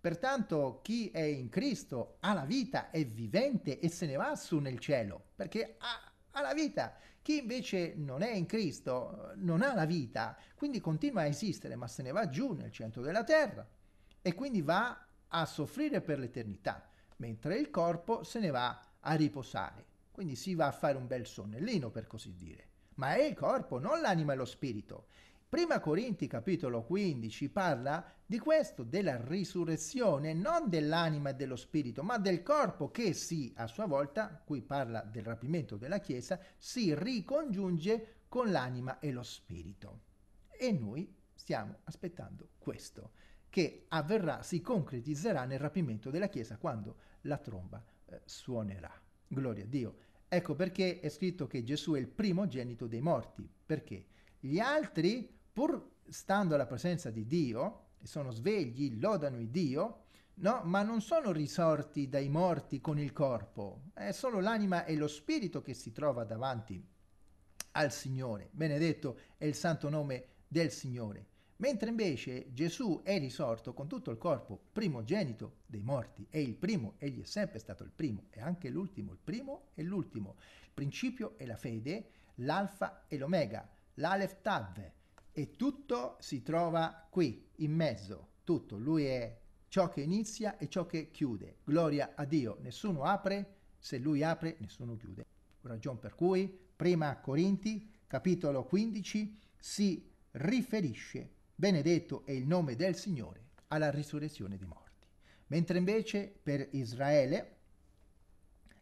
Pertanto chi è in Cristo ha la vita, è vivente e se ne va su nel cielo, perché ha, ha la vita. Chi invece non è in Cristo non ha la vita, quindi continua a esistere, ma se ne va giù nel centro della terra e quindi va a soffrire per l'eternità, mentre il corpo se ne va a riposare. Quindi si va a fare un bel sonnellino, per così dire. Ma è il corpo, non l'anima e lo spirito. Prima Corinti capitolo 15 parla di questo, della risurrezione, non dell'anima e dello spirito, ma del corpo che si, a sua volta, qui parla del rapimento della Chiesa, si ricongiunge con l'anima e lo spirito. E noi stiamo aspettando questo, che avverrà, si concretizzerà nel rapimento della Chiesa quando la tromba eh, suonerà. Gloria a Dio. Ecco perché è scritto che Gesù è il primogenito dei morti, perché gli altri pur stando alla presenza di Dio, e sono svegli, lodano il Dio, no? ma non sono risorti dai morti con il corpo, è solo l'anima e lo spirito che si trova davanti al Signore. Benedetto è il santo nome del Signore. Mentre invece Gesù è risorto con tutto il corpo, primogenito dei morti, è il primo, egli è sempre stato il primo, è anche l'ultimo, il primo e l'ultimo. Il principio è la fede, l'alfa e l'omega, l'alef tav, e tutto si trova qui, in mezzo, tutto. Lui è ciò che inizia e ciò che chiude. Gloria a Dio, nessuno apre, se lui apre nessuno chiude. Ragione per cui prima Corinti, capitolo 15, si riferisce, benedetto è il nome del Signore, alla risurrezione dei morti. Mentre invece per Israele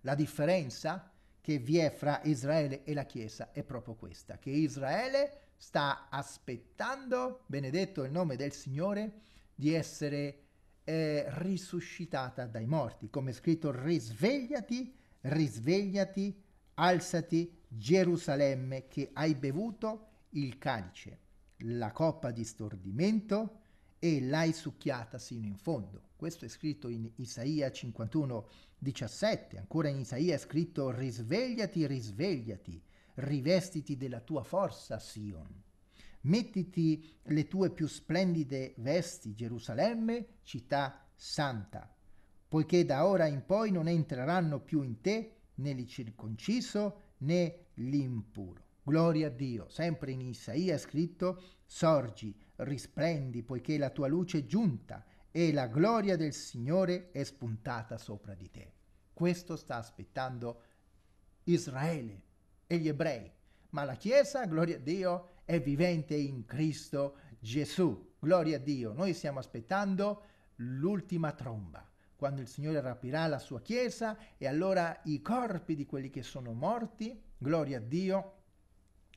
la differenza che vi è fra Israele e la Chiesa è proprio questa, che Israele sta aspettando, benedetto il nome del Signore, di essere eh, risuscitata dai morti. Come è scritto, risvegliati, risvegliati, alzati Gerusalemme che hai bevuto il calice, la coppa di stordimento e l'hai succhiata sino in fondo. Questo è scritto in Isaia 51, 17, ancora in Isaia è scritto risvegliati, risvegliati, rivestiti della tua forza, Sion. Mettiti le tue più splendide vesti, Gerusalemme, città santa, poiché da ora in poi non entreranno più in te né l'incirconciso né l'impuro. Gloria a Dio, sempre in Isaia è scritto, sorgi, risplendi, poiché la tua luce è giunta e la gloria del Signore è spuntata sopra di te. Questo sta aspettando Israele, e gli ebrei, ma la Chiesa, gloria a Dio, è vivente in Cristo Gesù. Gloria a Dio, noi stiamo aspettando l'ultima tromba, quando il Signore rapirà la sua Chiesa e allora i corpi di quelli che sono morti, gloria a Dio,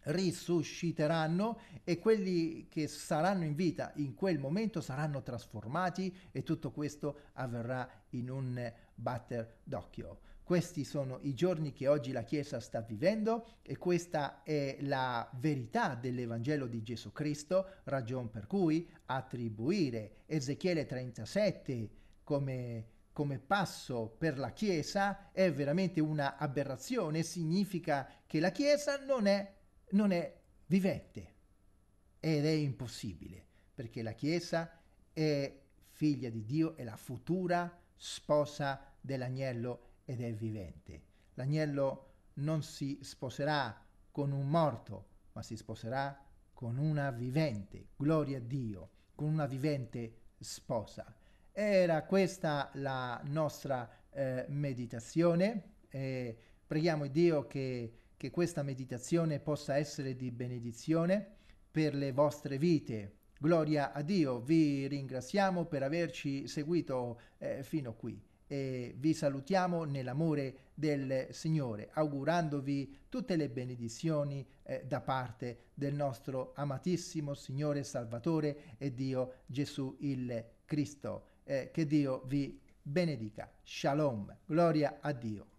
risusciteranno e quelli che saranno in vita in quel momento saranno trasformati e tutto questo avverrà in un batter d'occhio. Questi sono i giorni che oggi la Chiesa sta vivendo e questa è la verità dell'Evangelo di Gesù Cristo, ragion per cui attribuire Ezechiele 37 come, come passo per la Chiesa è veramente una aberrazione, significa che la Chiesa non è, non è vivente ed è impossibile perché la Chiesa è figlia di Dio, è la futura sposa dell'agnello ed è vivente. L'agnello non si sposerà con un morto, ma si sposerà con una vivente, gloria a Dio, con una vivente sposa. Era questa la nostra eh, meditazione. Eh, preghiamo Dio che, che questa meditazione possa essere di benedizione per le vostre vite. Gloria a Dio, vi ringraziamo per averci seguito eh, fino qui e vi salutiamo nell'amore del Signore, augurandovi tutte le benedizioni eh, da parte del nostro amatissimo Signore Salvatore e Dio Gesù il Cristo. Eh, che Dio vi benedica. Shalom, gloria a Dio.